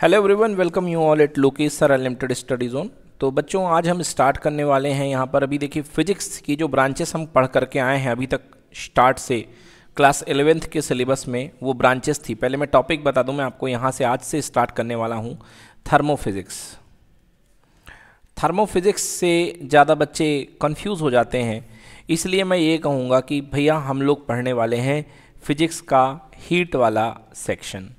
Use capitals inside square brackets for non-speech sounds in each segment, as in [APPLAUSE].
Hello everyone welcome you all at Lokesh sir unlimited study zone तो बच्चों आज हम स्टार्ट करने वाले हैं यहाँ पर अभी देखिए फिजिक्स की जो ब्रांचेस हम पढ़ करके आए हैं अभी तक स्टार्ट से क्लास एलेवेंथ के सिलेबस में वो ब्रांचेस थी पहले मैं टॉपिक बता दूँ मैं आपको यहाँ से आज से स्टार्ट करने वाला हूँ थर्मो फिजिक्स थर्मो फिजिक्स से ज़्यादा बच्चे कन्फ्यूज़ हो जाते हैं इसलिए मैं ये कहूँगा कि भैया हम लोग पढ़ने वाले हैं फिज़िक्स का हीट वाला सेक्शन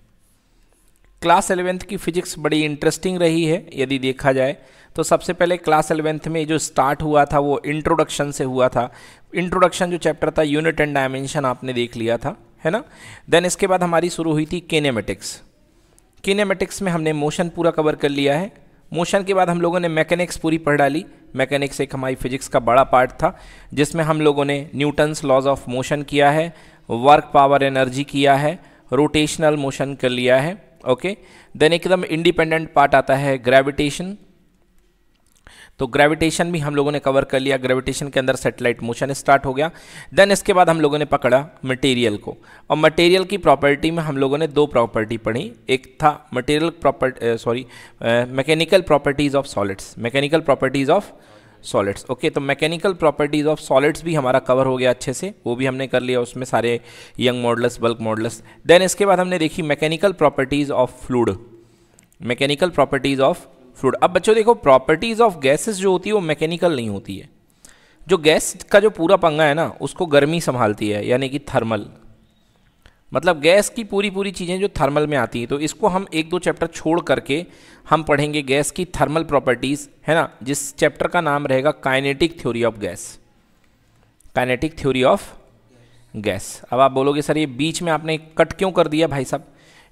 क्लास एलेवेंथ की फिजिक्स बड़ी इंटरेस्टिंग रही है यदि देखा जाए तो सबसे पहले क्लास एलेवेंथ में जो स्टार्ट हुआ था वो इंट्रोडक्शन से हुआ था इंट्रोडक्शन जो चैप्टर था यूनिट एंड डायमेंशन आपने देख लिया था है ना देन इसके बाद हमारी शुरू हुई थी किनेमेटिक्स किनेमेटिक्स में हमने मोशन पूरा कवर कर लिया है मोशन के बाद हम लोगों ने मैकेनिक्स पूरी पढ़ डाली मैकेनिक्स एक हमारी फिजिक्स का बड़ा पार्ट था जिसमें हम लोगों ने न्यूटन्स लॉज ऑफ मोशन किया है वर्क पावर एनर्जी किया है रोटेशनल मोशन कर लिया है ओके देन एकदम इंडिपेंडेंट पार्ट आता है ग्रेविटेशन तो ग्रेविटेशन भी हम लोगों ने कवर कर लिया ग्रेविटेशन के अंदर सेटेलाइट मोशन स्टार्ट हो गया देन इसके बाद हम लोगों ने पकड़ा मटेरियल को और मटेरियल की प्रॉपर्टी में हम लोगों ने दो प्रॉपर्टी पढ़ी एक था material property sorry mechanical properties of solids mechanical properties of solids okay तो मैकेनिकल प्रॉपर्टीज़ ऑफ सॉलिड्स भी हमारा कवर हो गया अच्छे से वो भी हमने कर लिया उसमें सारे young models bulk models then इसके बाद हमने देखी mechanical properties of fluid mechanical properties of fluid अब बच्चों देखो प्रॉपर्टीज़ ऑफ गैसेस जो होती है वो मैकेनिकल नहीं होती है जो गैस का जो पूरा पंगा है ना उसको गर्मी संभालती है यानी कि थर्मल मतलब गैस की पूरी पूरी चीज़ें जो थर्मल में आती हैं तो इसको हम एक दो चैप्टर छोड़ करके हम पढ़ेंगे गैस की थर्मल प्रॉपर्टीज़ है ना जिस चैप्टर का नाम रहेगा kinetic theory of gas kinetic theory of gas अब आप बोलोगे सर ये बीच में आपने कट क्यों कर दिया भाई साहब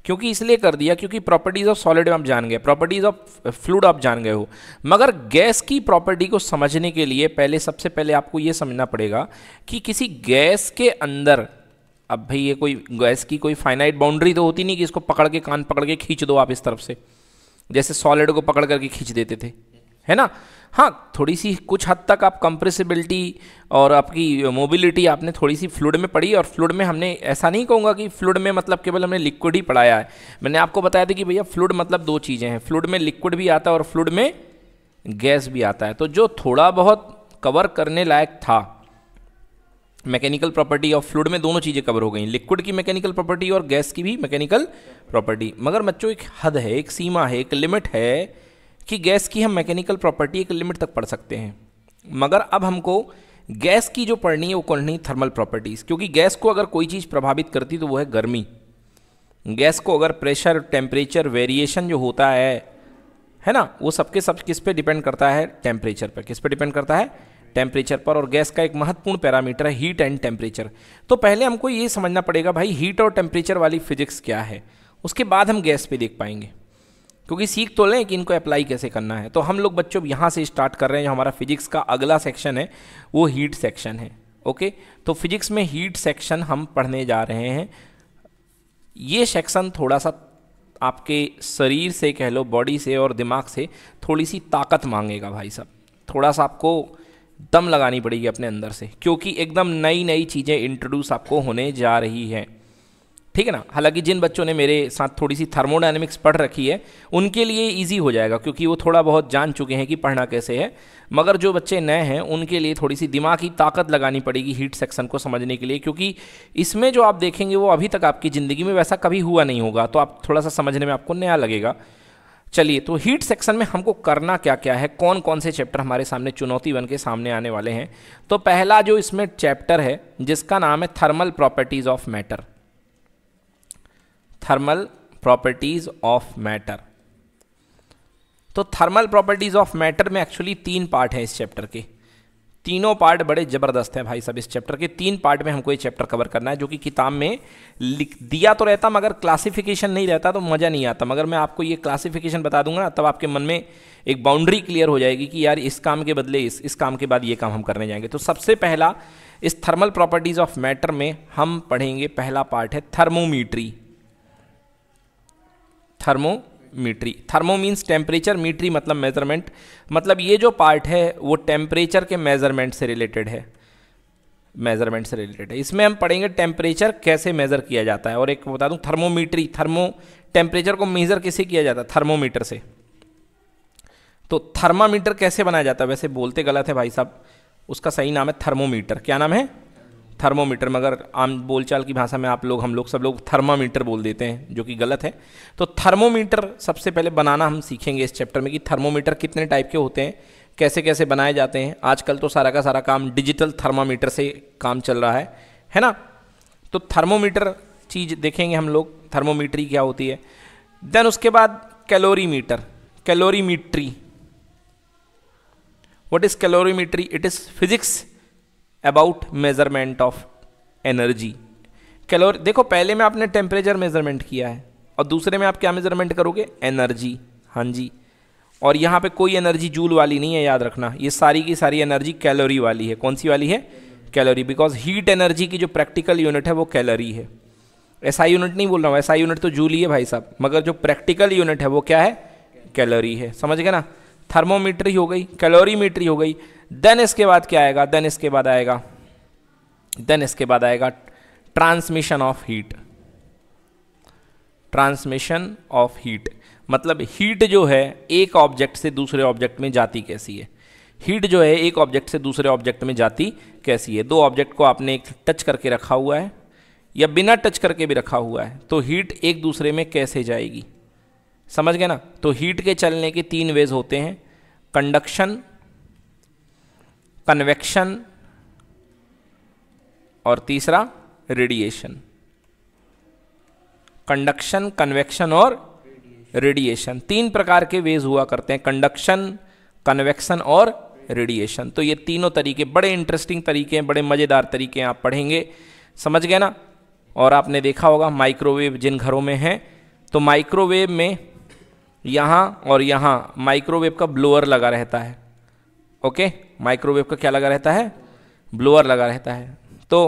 क्योंकि इसलिए कर दिया क्योंकि प्रॉपर्टीज़ ऑफ सॉलिड आप जान गए प्रॉपर्टीज़ ऑफ फ्लूड आप जान गए हो मगर गैस की प्रॉपर्टी को समझने के लिए पहले सबसे पहले आपको ये समझना पड़ेगा कि किसी गैस के अंदर अब भाई ये कोई गैस की कोई फाइनाइट बाउंड्री तो होती नहीं कि इसको पकड़ के कान पकड़ के खींच दो आप इस तरफ से जैसे सॉलिड को पकड़ करके खींच देते थे है ना हाँ थोड़ी सी कुछ हद तक आप कंप्रेसिबिलिटी और आपकी मोबिलिटी आपने थोड़ी सी फ्लूड में पढ़ी और फ्लूड में हमने ऐसा नहीं कहूँगा कि फ्लूड में मतलब केवल हमने लिक्विड ही पढ़ाया है मैंने आपको बताया था कि भैया फ्लूड मतलब दो चीज़ें हैं फ्लूड में लिक्विड भी आता है और फ्लूड में गैस भी आता है तो जो थोड़ा बहुत कवर करने लायक था मैकेनिकल प्रॉपर्टी और फ्लूड में दोनों चीज़ें कवर हो गई लिक्विड की मैकेनिकल प्रॉपर्टी और गैस की भी मैकेनिकल प्रॉपर्टी मगर बच्चों एक हद है एक सीमा है एक लिमिट है कि गैस की हम मैकेनिकल प्रॉपर्टी एक लिमिट तक पढ़ सकते हैं मगर अब हमको गैस की जो पढ़नी है वो पढ़नी थर्मल प्रॉपर्टीज़ क्योंकि गैस को अगर कोई चीज़ प्रभावित करती तो वो है गर्मी गैस को अगर प्रेशर टेम्परेचर वेरिएशन जो होता है है ना वो सबके सब किस पे डिपेंड करता है टेम्परेचर पर किस पे डिपेंड करता है टेम्परेचर पर और गैस का एक महत्वपूर्ण पैरामीटर है हीट एंड टेम्परेचर तो पहले हमको ये समझना पड़ेगा भाई हीट और टेम्परेचर वाली फिजिक्स क्या है उसके बाद हम गैस पे देख पाएंगे क्योंकि सीख तो लें कि इनको अप्लाई कैसे करना है तो हम लोग बच्चों यहाँ से स्टार्ट कर रहे हैं जो हमारा फिजिक्स का अगला सेक्शन है वो हीट सेक्शन है ओके तो फिजिक्स में हीट सेक्शन हम पढ़ने जा रहे हैं ये सेक्शन थोड़ा सा आपके शरीर से कह लो बॉडी से और दिमाग से थोड़ी सी ताकत मांगेगा भाई साहब थोड़ा सा आपको दम लगानी पड़ेगी अपने अंदर से क्योंकि एकदम नई नई चीज़ें इंट्रोड्यूस आपको होने जा रही हैं ठीक है ना हालांकि जिन बच्चों ने मेरे साथ थोड़ी सी थर्मोडाइनमिक्स पढ़ रखी है उनके लिए इजी हो जाएगा क्योंकि वो थोड़ा बहुत जान चुके हैं कि पढ़ना कैसे है मगर जो बच्चे नए हैं उनके लिए थोड़ी सी दिमाग की ताकत लगानी पड़ेगी हीट सेक्शन को समझने के लिए क्योंकि इसमें जो आप देखेंगे वो अभी तक आपकी ज़िंदगी में वैसा कभी हुआ नहीं होगा तो आप थोड़ा सा समझने में आपको नया लगेगा चलिए तो हीट सेक्शन में हमको करना क्या क्या है कौन कौन से चैप्टर हमारे सामने चुनौती बन के सामने आने वाले हैं तो पहला जो इसमें चैप्टर है जिसका नाम है thermal properties of matter thermal properties of matter तो थर्मल प्रॉपर्टीज ऑफ मैटर में एक्चुअली तीन पार्ट है इस चैप्टर के तीनों पार्ट बड़े ज़बरदस्त हैं भाई साहब इस चैप्टर के तीन पार्ट में हमको ये चैप्टर कवर करना है जो कि किताब में लिख दिया तो रहता मगर क्लासिफिकेशन नहीं रहता तो मज़ा नहीं आता मगर मैं आपको ये क्लासिफिकेशन बता दूंगा ना तब आपके मन में एक बाउंड्री क्लियर हो जाएगी कि यार इस काम के बदले इस इस काम के बाद ये काम हम करने जाएंगे तो सबसे पहला इस थर्मल प्रॉपर्टीज़ ऑफ मैटर में हम पढ़ेंगे पहला पार्ट है thermometry thermometry thermo means temperature metry मतलब मेजरमेंट मतलब ये जो पार्ट है वो टेम्परेचर के मेजरमेंट से रिलेटेड है मेजरमेंट से रिलेटेड है इसमें हम पढ़ेंगे टेम्परेचर कैसे मेज़र किया जाता है और एक बता दूं थर्मोमीट्री थर्मो टेम्परेचर को मेज़र किससे किया जाता है थर्मोमीटर से तो थर्मामीटर कैसे बनाया जाता है वैसे बोलते गलत है भाई साहब उसका सही नाम है थर्मोमीटर क्या नाम है थर्मोमीटर मगर आम बोलचाल की भाषा में आप लोग हम लोग सब लोग थर्मामीटर बोल देते हैं जो कि गलत है तो थर्मोमीटर सबसे पहले बनाना हम सीखेंगे इस चैप्टर में कि थर्मोमीटर कितने टाइप के होते हैं कैसे कैसे बनाए जाते हैं आजकल तो सारा का सारा काम डिजिटल थर्मामीटर से काम चल रहा है है ना तो थर्मोमीटर चीज़ देखेंगे हम लोग थर्मोमीटरी क्या होती है देन उसके बाद calorimeter calorimetry what is calorimetry it is physics about measurement of energy calorie देखो पहले में आपने टेम्परेचर मेज़रमेंट किया है और दूसरे में आप क्या मेज़रमेंट करोगे एनर्जी हाँ जी और यहाँ पे कोई एनर्जी जूल वाली नहीं है याद रखना ये सारी की सारी एनर्जी कैलोरी वाली है कौन सी वाली है कैलोरी बिकॉज हीट एनर्जी की जो प्रैक्टिकल यूनिट है वो कैलोरी है ऐसा यूनिट नहीं बोल रहा हूँ ऐसा यूनिट तो जूल ही है भाई साहब मगर जो प्रैक्टिकल यूनिट है वो क्या है कैलोरी है समझ गए ना थर्मोमीटर ही हो गई कैलोरी ही हो गई देन इसके बाद क्या आएगा देन इसके बाद आएगा देन इसके बाद आएगा transmission of heat transmission of heat मतलब हीट जो है एक ऑब्जेक्ट से दूसरे ऑब्जेक्ट में जाती कैसी है हीट जो है एक ऑब्जेक्ट से दूसरे ऑब्जेक्ट में जाती कैसी है दो ऑब्जेक्ट को आपने एक टच करके रखा हुआ है या बिना टच करके भी रखा हुआ है तो हीट एक दूसरे में कैसे जाएगी समझ गए ना तो हीट के चलने के तीन वेज होते हैं कंडक्शन कन्वेक्शन और तीसरा रेडिएशन कंडक्शन कन्वेक्शन और रेडिएशन तीन प्रकार के वेज हुआ करते हैं कंडक्शन कन्वेक्शन और रेडिएशन तो ये तीनों तरीके बड़े इंटरेस्टिंग तरीके हैं बड़े मज़ेदार तरीके हैं आप पढ़ेंगे समझ गए ना और आपने देखा होगा माइक्रोवेव जिन घरों में है तो माइक्रोवेव में यहाँ और यहाँ माइक्रोवेव का ब्लोअर लगा रहता है ओके माइक्रोवेव का क्या लगा रहता है ब्लोअर लगा रहता है तो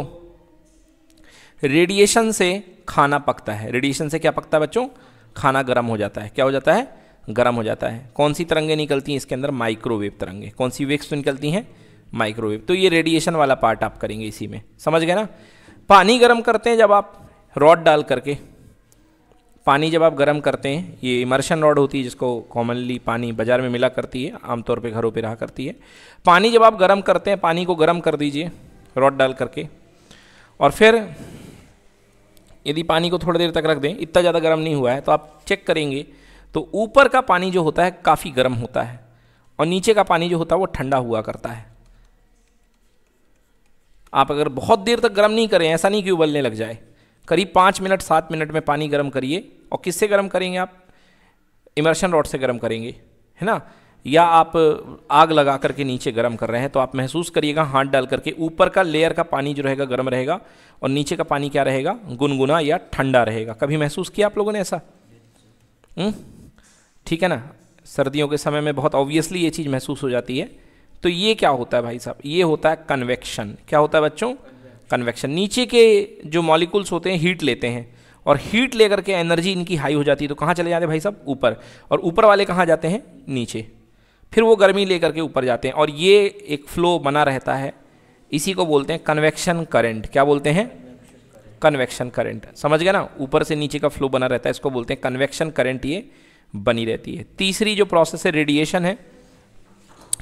रेडिएशन से खाना पकता है रेडिएशन से क्या पकता है बच्चों खाना गर्म हो जाता है क्या हो जाता है गर्म हो जाता है कौन सी तरंगे निकलती हैं इसके अंदर माइक्रोवेव तरंगे कौन सी वेक्स निकलती हैं माइक्रोवेव तो ये रेडिएशन वाला पार्ट आप करेंगे इसी में समझ गए ना पानी गर्म करते हैं जब आप रॉड डाल करके पानी जब आप गर्म करते हैं ये इमर्शन रॉड होती है जिसको कॉमनली पानी बाज़ार में मिला करती है आमतौर पे घरों पे रहा करती है पानी जब आप गर्म करते हैं पानी को गर्म कर दीजिए रॉड डाल करके और फिर यदि पानी को थोड़ी देर तक रख दें इतना ज़्यादा गर्म नहीं हुआ है तो आप चेक करेंगे तो ऊपर का पानी जो होता है काफ़ी गर्म होता है और नीचे का पानी जो होता है वो ठंडा हुआ करता है आप अगर बहुत देर तक गर्म नहीं करें ऐसा नहीं कि उबलने लग जाए करीब पाँच मिनट सात मिनट में पानी गर्म करिए और किससे गर्म करेंगे आप इमर्शन रॉड से गर्म करेंगे है ना या आप आग लगा करके नीचे गर्म कर रहे हैं तो आप महसूस करिएगा हाथ डाल करके ऊपर का लेयर का पानी जो रहेगा गर्म रहेगा और नीचे का पानी क्या रहेगा गुनगुना या ठंडा रहेगा कभी महसूस किया आप लोगों ने ऐसा हम्म? ठीक है ना सर्दियों के समय में बहुत ऑब्वियसली ये चीज़ महसूस हो जाती है तो ये क्या होता है भाई साहब ये होता है कन्वेक्शन क्या होता है बच्चों कन्वेक्शन नीचे के जो मॉलिकुल्स होते हैं हीट लेते हैं और हीट लेकर के एनर्जी इनकी हाई हो जाती है तो कहाँ चले जाते हैं भाई साहब ऊपर और ऊपर वाले कहाँ जाते हैं नीचे फिर वो गर्मी लेकर के ऊपर जाते हैं और ये एक फ्लो बना रहता है इसी को बोलते हैं कन्वेक्शन करंट क्या बोलते हैं कन्वेक्शन करंट समझ गया ना ऊपर से नीचे का फ्लो बना रहता है इसको बोलते हैं कन्वेक्शन करंट ये बनी रहती है तीसरी जो प्रोसेस है रेडिएशन है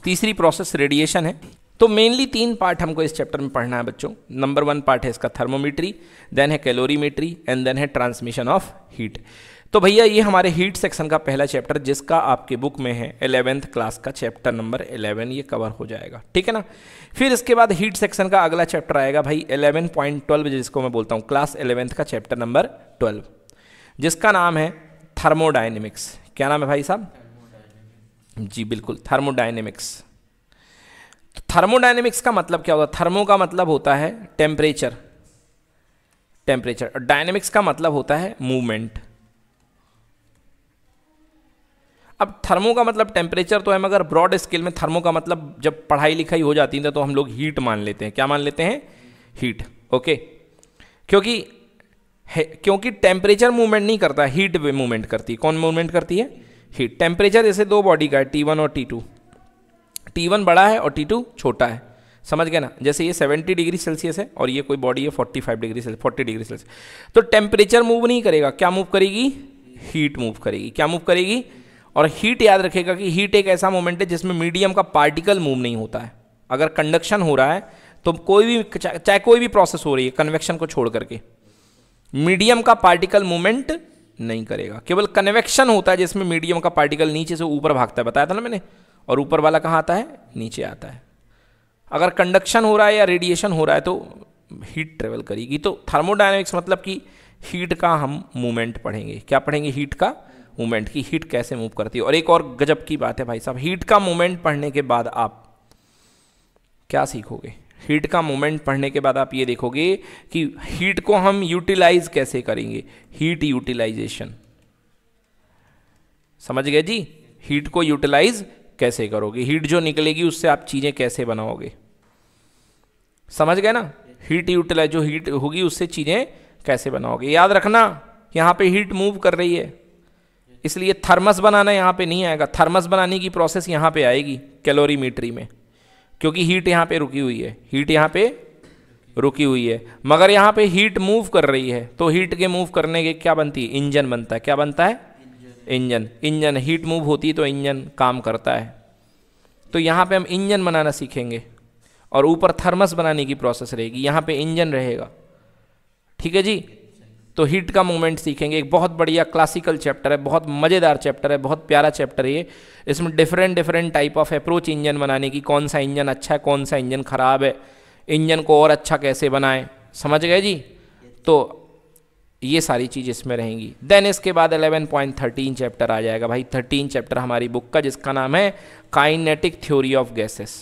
तीसरी प्रोसेस रेडिएशन है तो मेनली तीन पार्ट हमको इस चैप्टर में पढ़ना है बच्चों नंबर वन पार्ट है इसका थर्मोमीट्री देन है कैलोरीमीट्री एंड देन है ट्रांसमिशन ऑफ हीट तो भैया ये हमारे हीट सेक्शन का पहला चैप्टर जिसका आपके बुक में है एलेवेंथ क्लास का चैप्टर नंबर एलेवन ये कवर हो जाएगा ठीक है ना फिर इसके बाद हीट सेक्शन का अगला चैप्टर आएगा भाई एलेवन पॉइंट ट्वेल्व जिसको मैं बोलता हूँ क्लास एलेवेंथ का चैप्टर नंबर ट्वेल्व जिसका नाम है थर्मोडाइनमिक्स क्या नाम है भाई साहब जी बिल्कुल थर्मोडाइनमिक्स थर्मोडाइनमिक्स का मतलब क्या होता है थर्मो का मतलब होता है टेम्परेचर टेम्परेचर डायनेमिक्स का मतलब होता है मूवमेंट अब थर्मो का मतलब टेम्परेचर तो है मगर ब्रॉड स्केल में थर्मो का मतलब जब पढ़ाई लिखाई हो जाती है तो हम लोग हीट मान लेते हैं क्या मान लेते हैं हीट ओके क्योंकि क्योंकि टेम्परेचर मूवमेंट नहीं करता हीट मूवमेंट करती कौन मूवमेंट करती है हीट टेम्परेचर जैसे दो बॉडी का है टी वन और टी टू टी वन बड़ा है और टी टू छोटा है समझ गए ना जैसे ये 70 डिग्री सेल्सियस है और ये कोई बॉडी है 45 डिग्री सेल्सियस 40 डिग्री सेल्सियस तो टेम्परेचर मूव नहीं करेगा क्या मूव करेगी हीट मूव करेगी क्या मूव करेगी और हीट याद रखेगा कि हीट एक ऐसा मोमेंट है जिसमें मीडियम का पार्टिकल मूव नहीं होता है अगर कंडक्शन हो रहा है तो कोई भी चाहे कोई भी प्रोसेस हो रही है कन्वेक्शन को छोड़ करके मीडियम का पार्टिकल मूवमेंट नहीं करेगा केवल कन्वेक्शन होता है जिसमें मीडियम का पार्टिकल नीचे से ऊपर भागता है बताया था ना मैंने और ऊपर वाला कहाँ आता है नीचे आता है अगर कंडक्शन हो रहा है या रेडिएशन हो रहा है तो हीट ट्रेवल करेगी तो थर्मोडाइनमिक्स मतलब कि हीट का हम मूवमेंट पढ़ेंगे क्या पढ़ेंगे हीट का मूवमेंट की हीट कैसे मूव करती है और एक और गजब की बात है भाई साहब हीट का मूवमेंट पढ़ने के बाद आप क्या सीखोगे हीट का मूवमेंट पढ़ने के बाद आप ये देखोगे कि हीट को हम यूटिलाइज कैसे करेंगे हीट यूटिलाइजेशन समझ गए जी हीट को यूटिलाइज कैसे करोगे हीट जो निकलेगी उससे आप चीज़ें कैसे बनाओगे समझ गए ना हीट यूटिलाइज जो हीट होगी उससे चीज़ें कैसे बनाओगे याद रखना यहाँ पे हीट मूव कर रही है इसलिए थर्मस बनाना यहाँ पे नहीं आएगा थर्मस बनाने की प्रोसेस यहाँ पे आएगी कैलोरीमीटरी में क्योंकि हीट यहाँ पे रुकी हुई है हीट यहाँ पे रुकी हुई है मगर यहाँ पे हीट मूव कर रही है तो हीट के मूव करने के क्या बनती है इंजन बनता है क्या बनता है इंजन इंजन हीट मूव होती है तो इंजन काम करता है तो यहाँ पे हम इंजन बनाना सीखेंगे और ऊपर थर्मस बनाने की प्रोसेस रहेगी यहाँ पे इंजन रहेगा ठीक है जी तो हीट का मूवमेंट सीखेंगे एक बहुत बढ़िया क्लासिकल चैप्टर है बहुत मज़ेदार चैप्टर है बहुत प्यारा चैप्टर है ये इसमें different different type of approach engine बनाने की कौन सा इंजन अच्छा है कौन सा इंजन ख़राब है इंजन को और अच्छा कैसे बनाएं समझ गए जी तो ये सारी चीज़ इसमें रहेंगी देन इसके बाद 11.13 चैप्टर आ जाएगा भाई 13 चैप्टर हमारी बुक का जिसका नाम है kinetic theory of gases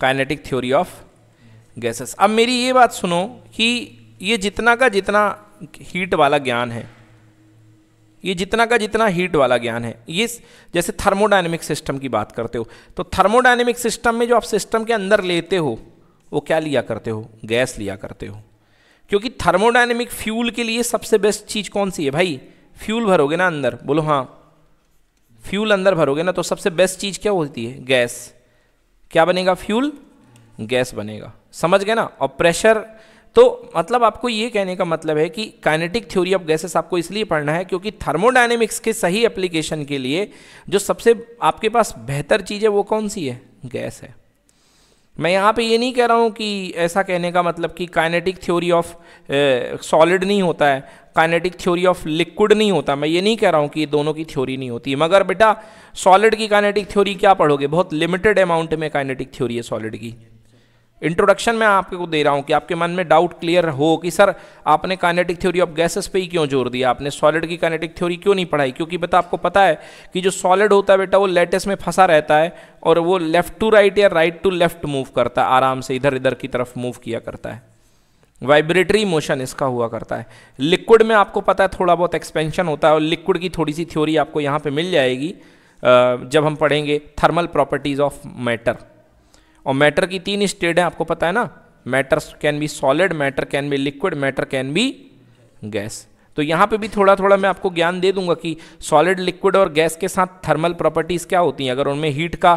kinetic theory of gases अब मेरी ये बात सुनो कि ये जितना का जितना हीट वाला ज्ञान है ये जितना का जितना हीट वाला ज्ञान है ये जैसे थर्मोडाइनमिक सिस्टम की बात करते हो तो थर्मोडाइनमिक सिस्टम में जो आप सिस्टम के अंदर लेते हो वो क्या लिया करते हो गैस लिया करते हो क्योंकि थर्मोडाइनमिक फ्यूल के लिए सबसे बेस्ट चीज़ कौन सी है भाई फ्यूल भरोगे ना अंदर बोलो हाँ फ्यूल अंदर भरोगे ना तो सबसे बेस्ट चीज़ क्या होती है गैस क्या बनेगा फ्यूल गैस बनेगा समझ गए ना और प्रेशर तो मतलब आपको ये कहने का मतलब है कि काइनेटिक थ्योरी ऑफ गैसेस आपको इसलिए पढ़ना है क्योंकि थर्मोडाइनेमिक्स के सही एप्लीकेशन के लिए जो सबसे आपके पास बेहतर चीज़ है वो कौन सी है गैस है मैं यहाँ पे ये नहीं कह रहा हूँ कि ऐसा कहने का मतलब कि काइनेटिक थ्योरी ऑफ सॉलिड नहीं होता है काइनेटिक थ्योरी ऑफ लिक्विड नहीं होता मैं ये नहीं कह रहा हूँ कि दोनों की थ्योरी नहीं होती मगर बेटा सॉलिड की काइनेटिक थ्योरी क्या पढ़ोगे बहुत लिमिटेड अमाउंट में काइनेटिक थ्योरी है सॉलिड की इंट्रोडक्शन मैं आपको दे रहा हूँ कि आपके मन में डाउट क्लियर हो कि सर आपने काइनेटिक थ्योरी ऑफ गैसेस पे ही क्यों जोर दिया आपने सॉलिड की काइनेटिक थ्योरी क्यों नहीं पढ़ाई क्योंकि बेटा आपको पता है कि जो सॉलिड होता है बेटा वो लेटेस्ट में फंसा रहता है और वो लेफ्ट टू राइट या राइट टू लेफ्ट मूव करता है आराम से इधर इधर की तरफ मूव किया करता है वाइब्रेटरी मोशन इसका हुआ करता है लिक्विड में आपको पता है थोड़ा बहुत एक्सपेंशन होता है और लिक्विड की थोड़ी सी थ्योरी आपको यहाँ पर मिल जाएगी जब हम पढ़ेंगे थर्मल प्रॉपर्टीज़ ऑफ मैटर और मैटर की तीन स्टेट है आपको पता है ना matter can be solid matter can be liquid matter can be gas तो यहाँ पे भी थोड़ा थोड़ा मैं आपको ज्ञान दे दूंगा कि सॉलिड लिक्विड और गैस के साथ थर्मल प्रॉपर्टीज़ क्या होती हैं अगर उनमें हीट का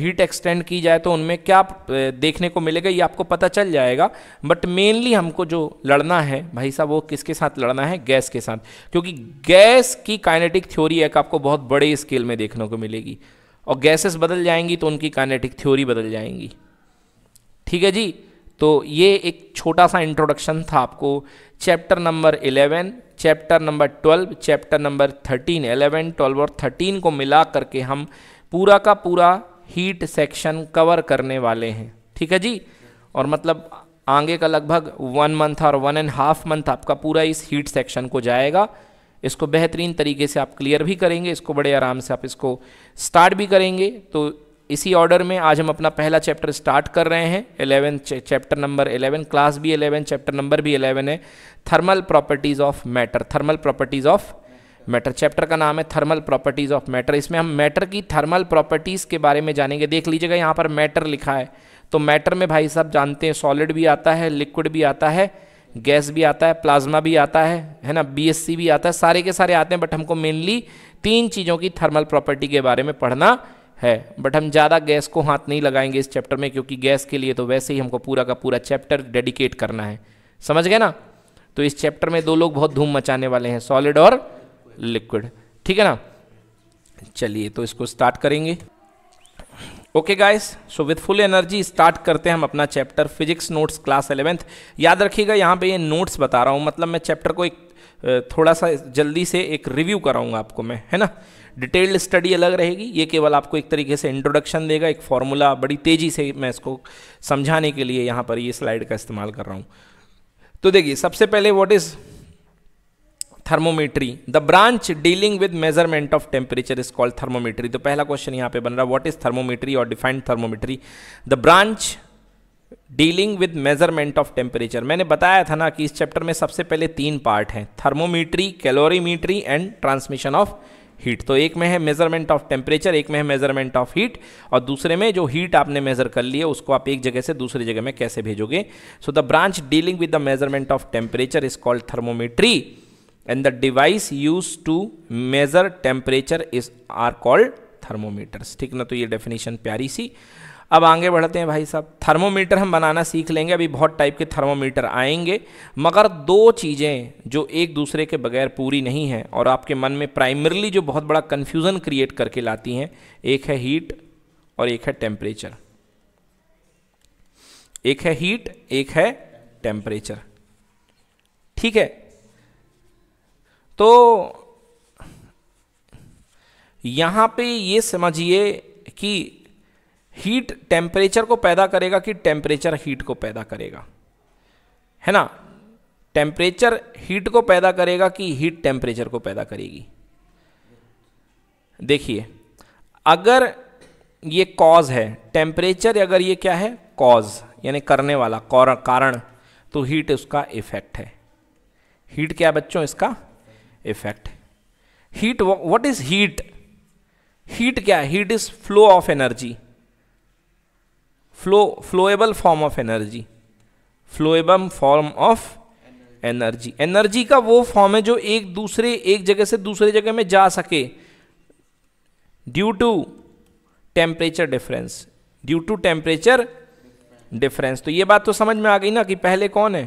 हीट एक्सटेंड की जाए तो उनमें क्या देखने को मिलेगा ये आपको पता चल जाएगा बट मेनली हमको जो लड़ना है भाई साहब वो किसके साथ लड़ना है गैस के साथ क्योंकि गैस की काइनेटिक थ्योरी एक आपको बहुत बड़े स्केल में देखने को मिलेगी और गैसेस बदल जाएंगी तो उनकी काइनेटिक थ्योरी बदल जाएंगी ठीक है जी तो ये एक छोटा सा इंट्रोडक्शन था आपको chapter number 11 chapter number 12 chapter number 13 11 12 और 13 को मिला करके हम पूरा का पूरा हीट सेक्शन कवर करने वाले हैं ठीक है जी और मतलब आगे का लगभग वन मंथ और वन एंड हाफ मंथ आपका पूरा इस हीट सेक्शन को जाएगा इसको बेहतरीन तरीके से आप क्लियर भी करेंगे इसको बड़े आराम से आप इसको स्टार्ट भी करेंगे तो इसी ऑर्डर में आज हम अपना पहला चैप्टर स्टार्ट कर रहे हैं eleven chapter number eleven class भी एलेवन चैप्टर नंबर भी एलेवन है thermal properties of matter thermal properties of matter chapter का नाम है थर्मल प्रॉपर्टीज़ ऑफ मैटर इसमें हम मैटर की थर्मल प्रॉपर्टीज़ के बारे में जानेंगे देख लीजिएगा यहाँ पर मैटर लिखा है तो मैटर में भाई साहब जानते हैं सॉलिड भी आता है लिक्विड भी आता है गैस भी आता है प्लाज्मा भी आता है है ना बीएससी भी आता है सारे के सारे आते हैं बट हमको मेनली तीन चीज़ों की थर्मल प्रॉपर्टी के बारे में पढ़ना है बट हम ज़्यादा गैस को हाथ नहीं लगाएंगे इस चैप्टर में क्योंकि गैस के लिए तो वैसे ही हमको पूरा का पूरा चैप्टर डेडिकेट करना है समझ गए ना तो इस चैप्टर में दो लोग बहुत धूम मचाने वाले हैं सॉलिड और लिक्विड ठीक है ना चलिए तो इसको स्टार्ट करेंगे okay guys so with full energy start करते हैं हम अपना chapter physics notes class eleventh याद रखिएगा यहाँ पे ये नोट्स बता रहा हूँ मतलब मैं चैप्टर को एक थोड़ा सा जल्दी से एक रिव्यू कराऊंगा आपको मैं है ना डिटेल्ड स्टडी अलग रहेगी ये केवल आपको एक तरीके से इंट्रोडक्शन देगा एक फॉर्मूला बड़ी तेज़ी से मैं इसको समझाने के लिए यहाँ पर ये स्लाइड का इस्तेमाल कर रहा हूँ तो देखिए सबसे पहले what is thermometry the branch dealing with measurement of temperature is called thermometry तो पहला क्वेश्चन यहाँ पे बन रहा है वॉट इज थर्मोमीट्री और defined thermometry the branch dealing with measurement of temperature मैंने बताया था ना कि इस चैप्टर में सबसे पहले तीन पार्ट हैं thermometry calorimetry and transmission of heat तो एक में है मेजरमेंट ऑफ टेम्परेचर एक में है मेजरमेंट ऑफ हीट और दूसरे में जो हीट आपने मेजर कर लिया उसको आप एक जगह से दूसरी जगह में कैसे भेजोगे so the branch dealing with the measurement of temperature is called thermometry and the device use to measure temperature is are called thermometers ठीक ना तो ये डेफिनेशन प्यारी सी अब आगे बढ़ते हैं भाई साहब थर्मोमीटर हम बनाना सीख लेंगे अभी बहुत टाइप के थर्मोमीटर आएंगे मगर दो चीज़ें जो एक दूसरे के बगैर पूरी नहीं हैं और आपके मन में प्राइमरली जो बहुत बड़ा कन्फ्यूज़न क्रिएट करके लाती हैं एक है हीट और एक है टेम्परेचर एक है हीट एक है टेम्परेचर ठीक है तो यहाँ पे ये समझिए कि हीट टेम्परेचर को पैदा करेगा कि टेम्परेचर हीट को पैदा करेगा है ना टेम्परेचर हीट को पैदा करेगा कि हीट टेम्परेचर को पैदा करेगी देखिए अगर ये कॉज है टेम्परेचर अगर ये क्या है कॉज यानी करने वाला कारण तो हीट उसका इफेक्ट है हीट क्या बच्चों इसका effect heat what is heat heat क्या है heat is flow of energy flow flowable form of energy flowable form of energy energy का वो फॉर्म है जो एक दूसरे एक जगह से दूसरे जगह में जा सके due to temperature difference due to temperature difference तो ये बात तो समझ में आ गई ना कि पहले कौन है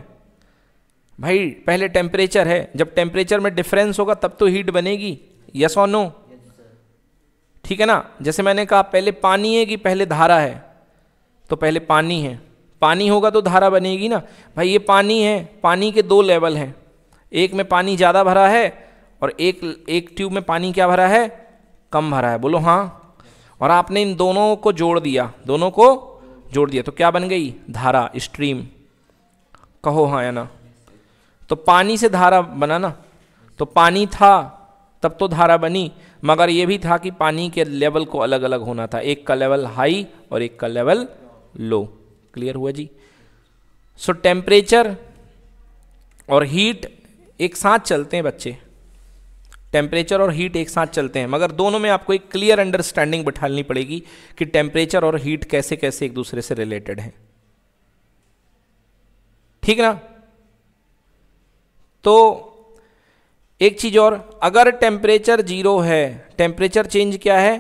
भाई पहले टेम्परेचर है जब टेम्परेचर में डिफरेंस होगा तब तो हीट बनेगी यस और नो ठीक है ना जैसे मैंने कहा पहले पानी है कि पहले धारा है तो पहले पानी है पानी होगा तो धारा बनेगी ना भाई ये पानी है पानी के दो लेवल हैं एक में पानी ज़्यादा भरा है और एक एक ट्यूब में पानी क्या भरा है कम भरा है बोलो हाँ और आपने इन दोनों को जोड़ दिया दोनों को जोड़ दिया तो क्या बन गई धारा स्ट्रीम कहो हाँ या ना तो पानी से धारा बना ना तो पानी था तब तो धारा बनी मगर यह भी था कि पानी के लेवल को अलग अलग होना था एक का लेवल हाई और एक का लेवल लो क्लियर हुआ जी सो टेम्परेचर और हीट एक साथ चलते हैं बच्चे टेम्परेचर और हीट एक साथ चलते हैं मगर दोनों में आपको एक क्लियर अंडरस्टैंडिंग बिठानी पड़ेगी कि टेम्परेचर और हीट कैसे कैसे एक दूसरे से रिलेटेड हैं ठीक ना तो एक चीज़ और अगर टेम्परेचर जीरो है टेम्परेचर चेंज क्या है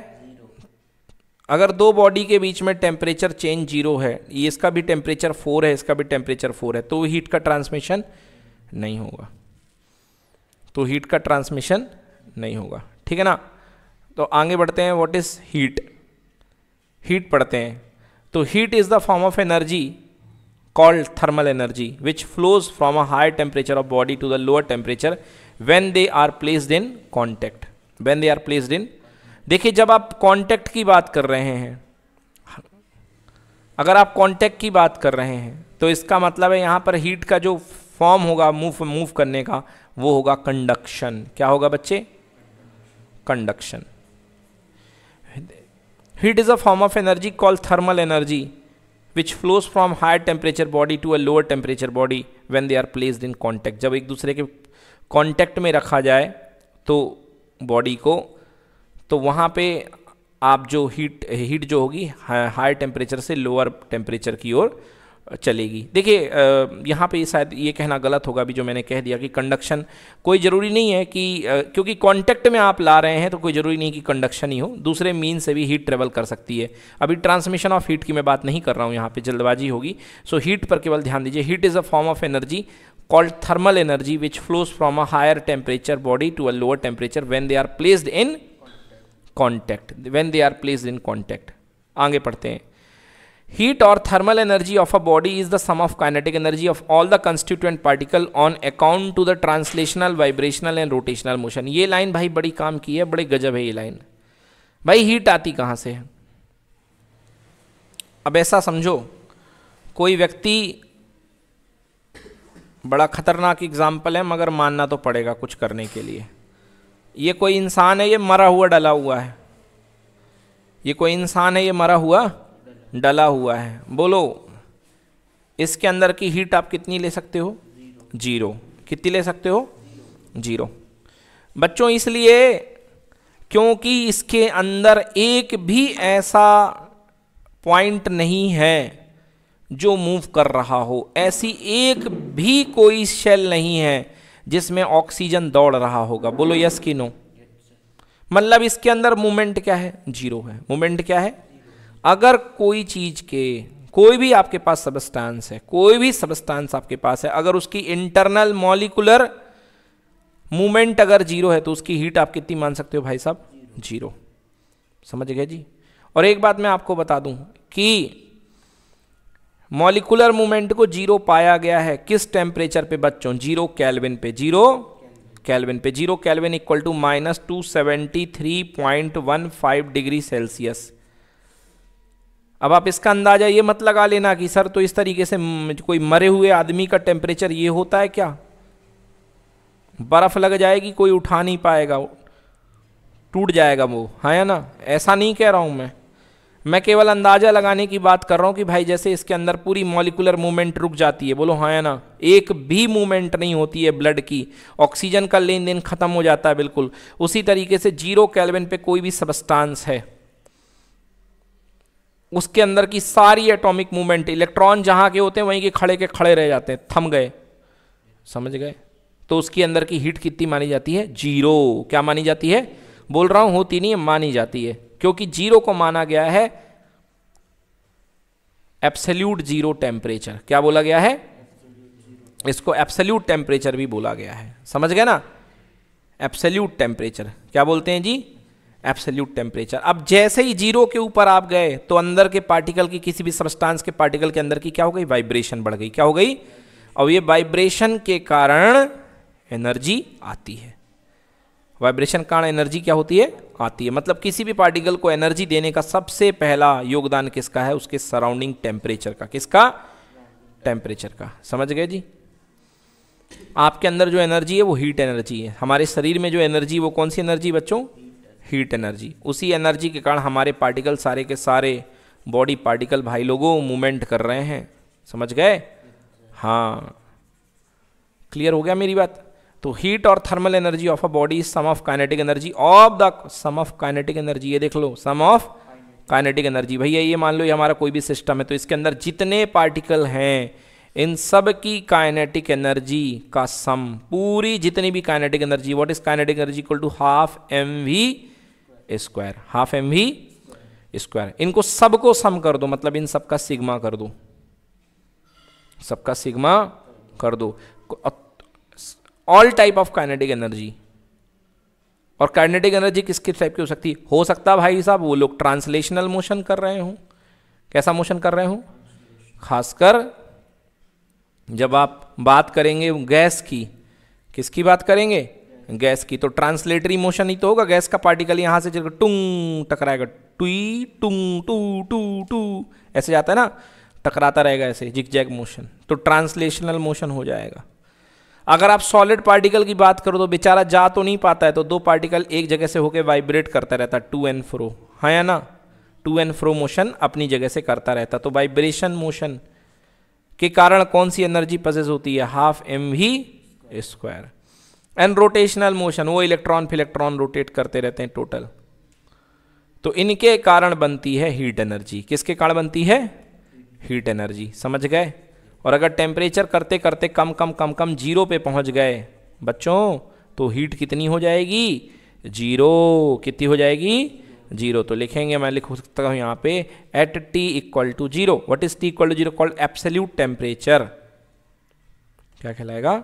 अगर दो बॉडी के बीच में टेम्परेचर चेंज जीरो है ये इसका भी टेम्परेचर फोर है इसका भी टेम्परेचर फोर है तो हीट का ट्रांसमिशन नहीं होगा तो हीट का ट्रांसमिशन नहीं होगा ठीक है ना तो आगे बढ़ते हैं व्हाट इज़ हीट हीट पढ़ते हैं तो heat is the form of energy called thermal energy which flows from a higher temperature of body to the lower temperature when they are placed in contact when they are placed in देखिए जब आप contact की बात कर रहे हैं अगर आप कांटेक्ट की बात कर रहे हैं तो इसका मतलब है यहाँ पर हीट का जो फॉर्म होगा मूव मूव करने का वो होगा कंडक्शन क्या होगा बच्चे conduction heat is a form of energy call thermal energy which flows from higher temperature body to a lower temperature body when they are placed in contact जब एक दूसरे के कांटेक्ट में रखा जाए तो बॉडी को तो वहाँ पे आप जो हीट हीट जो होगी हायर टेम्परेचर से लोअर टेम्परेचर की ओर चलेगी देखिए यहाँ पे शायद ये कहना गलत होगा अभी जो मैंने कह दिया कि कंडक्शन कोई ज़रूरी नहीं है कि क्योंकि कांटेक्ट में आप ला रहे हैं तो कोई ज़रूरी नहीं कि कंडक्शन ही हो दूसरे मीन से भी हीट ट्रेवल कर सकती है अभी ट्रांसमिशन ऑफ हीट की मैं बात नहीं कर रहा हूँ यहाँ पे जल्दबाजी होगी सो हीट पर केवल ध्यान दीजिए heat is a form of energy called thermal energy which flows from a higher temperature body to a lower temperature when they are placed in contact when they are placed in contact आगे पढ़ते हैं heat और thermal energy of a body is the sum of kinetic energy of all the constituent particle on account to the translational vibrational and rotational motion ये line भाई बड़ी काम की है बड़े गजब है ये लाइन भाई हीट आती कहाँ से है अब ऐसा समझो कोई व्यक्ति बड़ा खतरनाक एग्जाम्पल है मगर मानना तो पड़ेगा कुछ करने के लिए ये कोई इंसान है ये मरा हुआ डला हुआ है ये कोई इंसान है ये मरा हुआ डला हुआ है बोलो इसके अंदर की हीट आप कितनी ले सकते हो जीरो कितनी ले सकते हो जीरो बच्चों इसलिए क्योंकि इसके अंदर एक भी ऐसा पॉइंट नहीं है जो मूव कर रहा हो ऐसी एक भी कोई शेल नहीं है जिसमें ऑक्सीजन दौड़ रहा होगा बोलो यस कि नो मतलब इसके अंदर मूवमेंट क्या है जीरो है मूवमेंट क्या है अगर कोई चीज़ के कोई भी आपके पास सबस्टांस है कोई भी सबस्टांस आपके पास है अगर उसकी इंटरनल मॉलिकुलर मूवमेंट अगर जीरो है तो उसकी हीट आप कितनी मान सकते हो भाई साहब जीरो समझ गए जी और एक बात मैं आपको बता दूं कि मॉलिकुलर मूवमेंट को जीरो पाया गया है किस टेम्परेचर पे बच्चों जीरो कैलविन पे जीरो कैलविन पे zero kelvin equal to minus two seventy three point one five degree Celsius अब आप इसका अंदाज़ा ये मत लगा लेना कि सर तो इस तरीके से कोई मरे हुए आदमी का टेम्परेचर ये होता है क्या बर्फ़ लग जाएगी कोई उठा नहीं पाएगा टूट जाएगा वो हाँ ना ऐसा नहीं कह रहा हूँ मैं मैं केवल अंदाज़ा लगाने की बात कर रहा हूँ कि भाई जैसे इसके अंदर पूरी मॉलिकुलर मूवमेंट रुक जाती है बोलो हाँ या ना एक भी मूवमेंट नहीं होती है ब्लड की ऑक्सीजन का लेन देन ख़त्म हो जाता है बिल्कुल उसी तरीके से जीरो कैलविन पे कोई भी सबस्टांस है उसके अंदर की सारी एटॉमिक मूवमेंट इलेक्ट्रॉन जहां के होते हैं वहीं के खड़े के खड़े रह जाते हैं थम गए समझ गए तो उसके अंदर की हीट कितनी मानी जाती है जीरो क्या मानी जाती है बोल रहा हूं होती नहीं मानी जाती है क्योंकि जीरो को माना गया है एप्सल्यूट जीरो टेम्परेचर क्या बोला गया है इसको एप्सल्यूट टेम्परेचर भी बोला गया है समझ गए ना एप्सल्यूट टेम्परेचर क्या बोलते हैं जी एब्सोल्यूट टेम्परेचर अब जैसे ही जीरो के ऊपर आप गए तो अंदर के पार्टिकल की किसी भी सब्सटेंस के पार्टिकल के अंदर की क्या हो गई वाइब्रेशन बढ़ गई क्या हो गई और ये वाइब्रेशन के कारण एनर्जी आती है वाइब्रेशन कारण एनर्जी क्या होती है आती है मतलब किसी भी पार्टिकल को एनर्जी देने का सबसे पहला योगदान किसका है उसके सराउंडिंग टेम्परेचर का किसका टेम्परेचर का समझ गए जी आपके अंदर जो एनर्जी है वो हीट एनर्जी है हमारे शरीर में जो एनर्जी वो कौन सी एनर्जी बच्चों हीट एनर्जी उसी एनर्जी के कारण हमारे पार्टिकल सारे के सारे बॉडी पार्टिकल भाई लोगों मूवमेंट कर रहे हैं समझ गए हाँ क्लियर हो गया मेरी बात तो हीट और thermal energy of a body sum of kinetic energy of the sum of kinetic energy ये देख लो सम ऑफ काइनेटिक एनर्जी भैया ये मान लो ये हमारा कोई भी सिस्टम है तो इसके अंदर जितने पार्टिकल हैं इन सब की काइनेटिक एनर्जी का सम पूरी जितनी भी kinetic energy what is kinetic energy equal to half m v square half m v square इनको सबको सम कर दो मतलब इन सबका सिग्मा कर दो सबका सिग्मा कर दो all type of kinetic energy और काइनेटिक एनर्जी किस किस टाइप की हो सकती है हो सकता है भाई साहब वो लोग ट्रांसलेशनल मोशन कर रहे हो कैसा मोशन कर रहे हो खासकर जब आप बात करेंगे गैस की किसकी बात करेंगे गैस की तो ट्रांसलेटरी मोशन ही तो होगा गैस का पार्टिकल यहाँ से चलकर टुंग टकराएगा टुई टुंग टू टू टू ऐसे जाता है ना टकराता रहेगा ऐसे जिक जैग मोशन तो ट्रांसलेशनल मोशन हो जाएगा अगर आप सॉलिड पार्टिकल की बात करो तो बेचारा जा तो नहीं पाता है तो दो पार्टिकल एक जगह से होकर वाइब्रेट करता रहता टू एंड फ्रो हाँ या ना टू एंड फ्रो मोशन अपनी जगह से करता रहता तो वाइब्रेशन मोशन के कारण कौन सी एनर्जी पजेस होती है half m v square and rotational motion वो इलेक्ट्रॉन फिर इलेक्ट्रॉन रोटेट करते रहते हैं टोटल तो इनके कारण बनती है हीट एनर्जी किसके कारण बनती है हीट एनर्जी समझ गए और अगर टेम्परेचर करते करते कम कम कम कम जीरो पे पहुंच गए बच्चों तो हीट कितनी हो जाएगी जीरो कितनी हो जाएगी जीरो तो लिखेंगे मैं लिख सकता हूँ यहाँ पे at T equal to zero what is T equal to zero called absolute temperature क्या कहलाएगा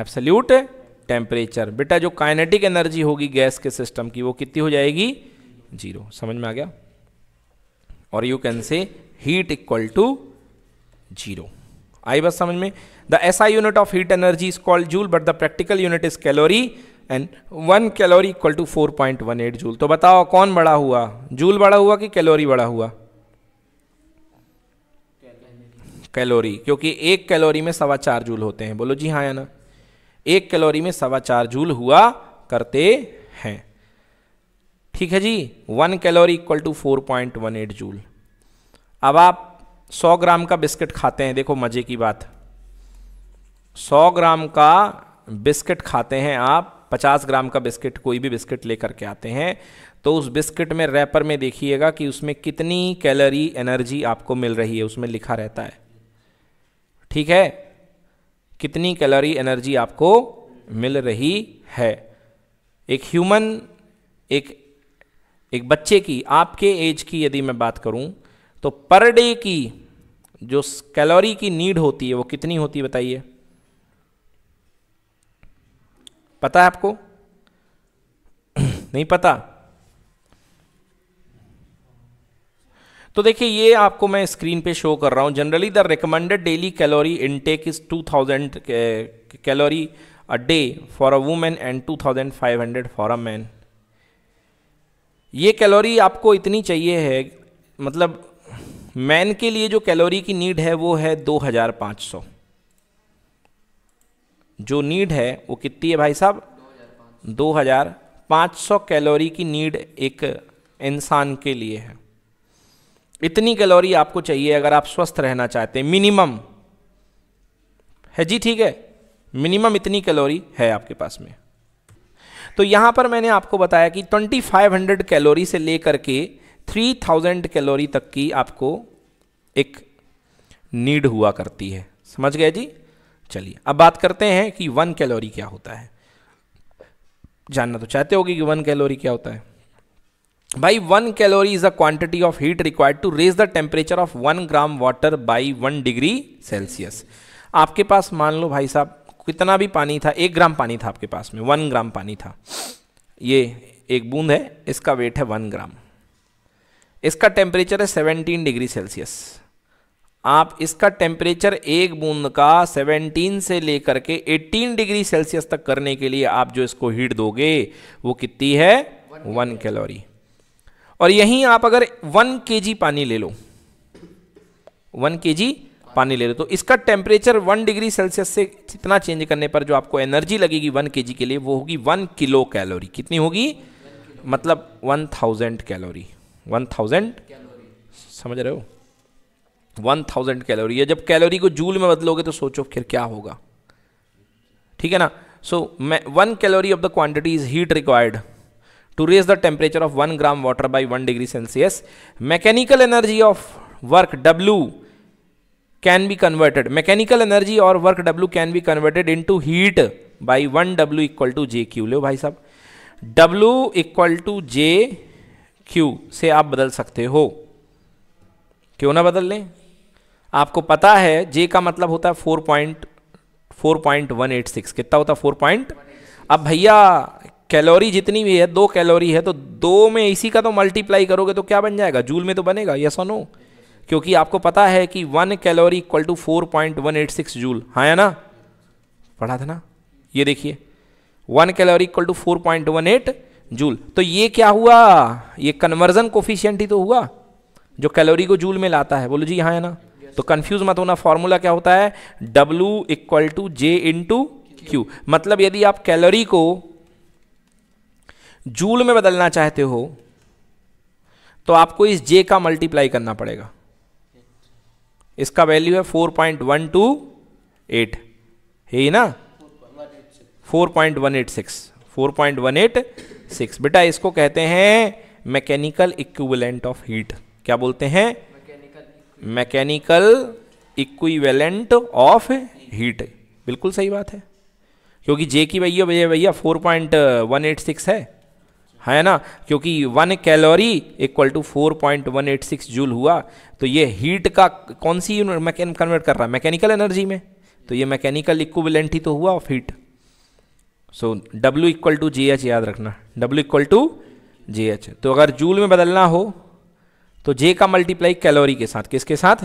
एब्सल्यूट टेम्परेचर बेटा जो काइनेटिक एनर्जी होगी गैस के सिस्टम की वो कितनी हो जाएगी जीरो समझ में आ गया और you can say heat equal to zero आई बस समझ में the S I unit of heat energy is called joule but the practical unit is calorie and one calorie equal to four point one eight joule तो बताओ कौन बड़ा हुआ joule बड़ा हुआ कि कैलोरी बड़ा हुआ कैलोरी क्योंकि एक कैलोरी में सवा चार जूल होते हैं बोलो जी हाँ या ना एक कैलोरी में सवा चार जूल हुआ करते हैं ठीक है जी one calorie equal to four point one eight joule अब आप सौ ग्राम का बिस्किट खाते हैं देखो मज़े की बात सौ ग्राम का बिस्किट खाते हैं आप पचास ग्राम का बिस्किट कोई भी बिस्किट लेकर के आते हैं तो उस बिस्किट में रैपर में देखिएगा कि उसमें कितनी कैलोरी एनर्जी आपको मिल रही है उसमें लिखा रहता है ठीक है कितनी कैलोरी एनर्जी आपको मिल रही है एक ह्यूमन एक एक बच्चे की आपके एज की यदि मैं बात करूं तो पर डे की जो कैलोरी की नीड होती है वो कितनी होती है बताइए पता है आपको [CLEARS THROAT] नहीं पता तो देखिए ये आपको मैं स्क्रीन पे शो कर रहा हूँ generally the recommended daily calorie intake is 2000 calorie a day for a woman and 2500 for a man ये कैलोरी आपको इतनी चाहिए है मतलब मैन के लिए जो कैलोरी की नीड है वो है 2500 जो नीड है वो कितनी है भाई साहब 2500 कैलोरी की नीड एक इंसान के लिए है इतनी कैलोरी आपको चाहिए अगर आप स्वस्थ रहना चाहते हैं मिनिमम है जी ठीक है मिनिमम इतनी कैलोरी है आपके पास में तो यहां पर मैंने आपको बताया कि 2500 कैलोरी से लेकर के 3000 कैलोरी तक की आपको एक नीड हुआ करती है समझ गए जी चलिए अब बात करते हैं कि वन कैलोरी क्या होता है जानना तो चाहते होगे कि वन कैलोरी क्या होता है भाई one calorie is a quantity of heat required to raise the temperature of one gram water by one degree Celsius आपके पास मान लो भाई साहब कितना भी पानी था एक ग्राम पानी था आपके पास में वन ग्राम पानी था ये एक बूंद है इसका वेट है वन ग्राम इसका टेम्परेचर है सेवनटीन डिग्री सेल्सियस आप इसका टेम्परेचर एक बूंद का 17 से लेकर के 18 डिग्री सेल्सियस तक करने के लिए आप जो इसको हीट दोगे वो कितनी है वन कैलोरी और यहीं आप अगर वन के पानी ले लो वन के पानी ले लो तो इसका टेम्परेचर वन डिग्री सेल्सियस से कितना चेंज करने पर जो आपको एनर्जी लगेगी वन के के लिए वो होगी वन किलो कैलोरी कितनी होगी मतलब one thousand calorie one thousand समझ रहे हो वन थाउजेंड कैलोरी है जब कैलोरी को जूल में बदलोगे तो सोचो फिर क्या होगा ठीक है ना so one calorie of the quantity is heat required to raise the temperature of one gram water by one degree Celsius mechanical energy of work W can be converted mechanical energy और work W can be converted into heat by one W equal to J Q लो भाई साहब W equal to J Q से आप बदल सकते हो क्यों ना बदल लें आपको पता है जे का मतलब होता है four point four point one eight six कितना होता है फोर पॉइंट अब भैया कैलोरी जितनी भी है दो कैलोरी है तो दो में इसी का तो मल्टीप्लाई करोगे तो क्या बन जाएगा जूल में तो बनेगा यस और नो क्योंकि आपको पता है कि one calorie equal to four point one eight six joule हाँ है ना पढ़ा था ना ये देखिए one calorie equal to four point one eight joule तो ये क्या हुआ ये कन्वर्जन कोफिशियंट ही तो हुआ जो कैलोरी को जूल में लाता है बोलो जी हाँ है ना तो कंफ्यूज मत होना फॉर्मूला क्या होता है W equal to J into Q मतलब यदि आप कैलोरी को जूल में बदलना चाहते हो तो आपको इस जे का मल्टीप्लाई करना पड़ेगा इसका वैल्यू है four point one two eight ही ना four point one eight six four point one eight six बेटा इसको कहते हैं मैकेनिकल इक्विवेलेंट ऑफ हीट क्या बोलते हैं मैकेनिकल इक्विवेलेंट ऑफ हीट बिल्कुल सही बात है क्योंकि जे की वैल्यू भैया भैया four point one eight six है है ना क्योंकि one calorie equal to four point one eight six joule हुआ तो ये हीट का कौन सी कन्वर्ट कर रहा है मैकेनिकल एनर्जी में तो ये मैकेनिकल इक्विवेलेंट ही तो हुआ of heat so W equal to J H याद रखना W equal to J H तो अगर जूल में बदलना हो तो जे का मल्टीप्लाई कैलोरी के साथ किसके साथ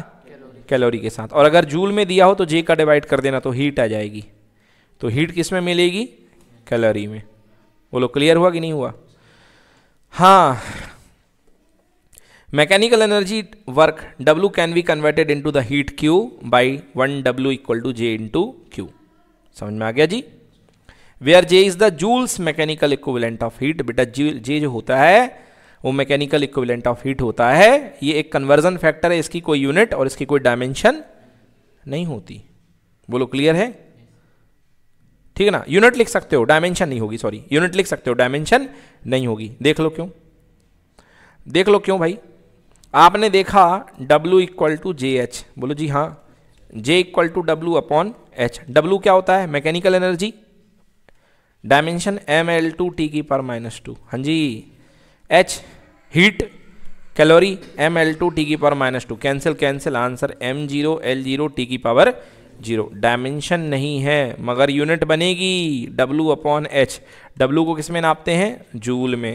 कैलोरी के साथ और अगर जूल में दिया हो तो जे का डिवाइड कर देना तो हीट आ जाएगी तो हीट किस में मिलेगी कैलोरी में बोलो क्लियर हुआ कि नहीं हुआ हाँ mechanical energy work W can be converted into the heat Q by one W equal to J into Q समझ में आ गया जी where J is the joule's mechanical equivalent of heat बेटा जे जो होता है वो मैकेनिकल इक्विवेलेंट ऑफ हीट होता है ये एक कन्वर्जन फैक्टर है इसकी कोई यूनिट और इसकी कोई डायमेंशन नहीं होती बोलो क्लियर है ठीक है ना यूनिट लिख सकते हो डायमेंशन नहीं होगी सॉरी यूनिट लिख सकते हो डायमेंशन नहीं होगी देख लो क्यों देख लो क्यों भाई आपने देखा W equal to J H बोलो जी हाँ J equal to W upon H W क्या होता है mechanical energy dimension M L two T की पर माइनस टू हाँ जी H heat calorie M L two T की power minus two cancel cancel answer M zero L zero T की power zero dimension नहीं है मगर unit बनेगी W upon H W को किस में नापते हैं जूल में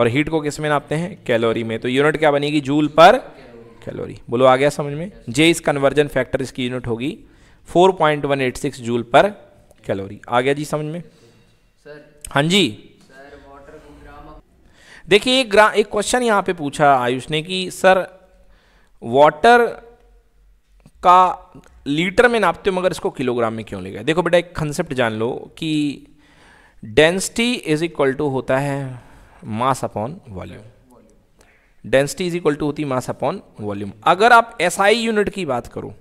और हीट को किस में नापते हैं कैलोरी में तो यूनिट क्या बनेगी जूल पर कैलोरी बोलो आ गया समझ में जे इस कन्वर्जन फैक्टर इसकी यूनिट होगी 4.186 जूल पर कैलोरी आ गया जी समझ में हाँ जी देखिए एक ग्राम एक क्वेश्चन यहाँ पे पूछा आयुष ने कि सर वाटर का लीटर में नापते हो मगर इसको किलोग्राम में क्यों ले गए देखो बेटा एक कंसेप्ट जान लो कि डेंसिटी इज इक्वल टू होता है mass upon volume density is equal to होती मास अपॉन वॉल्यूम अगर आप एसआई यूनिट की बात करो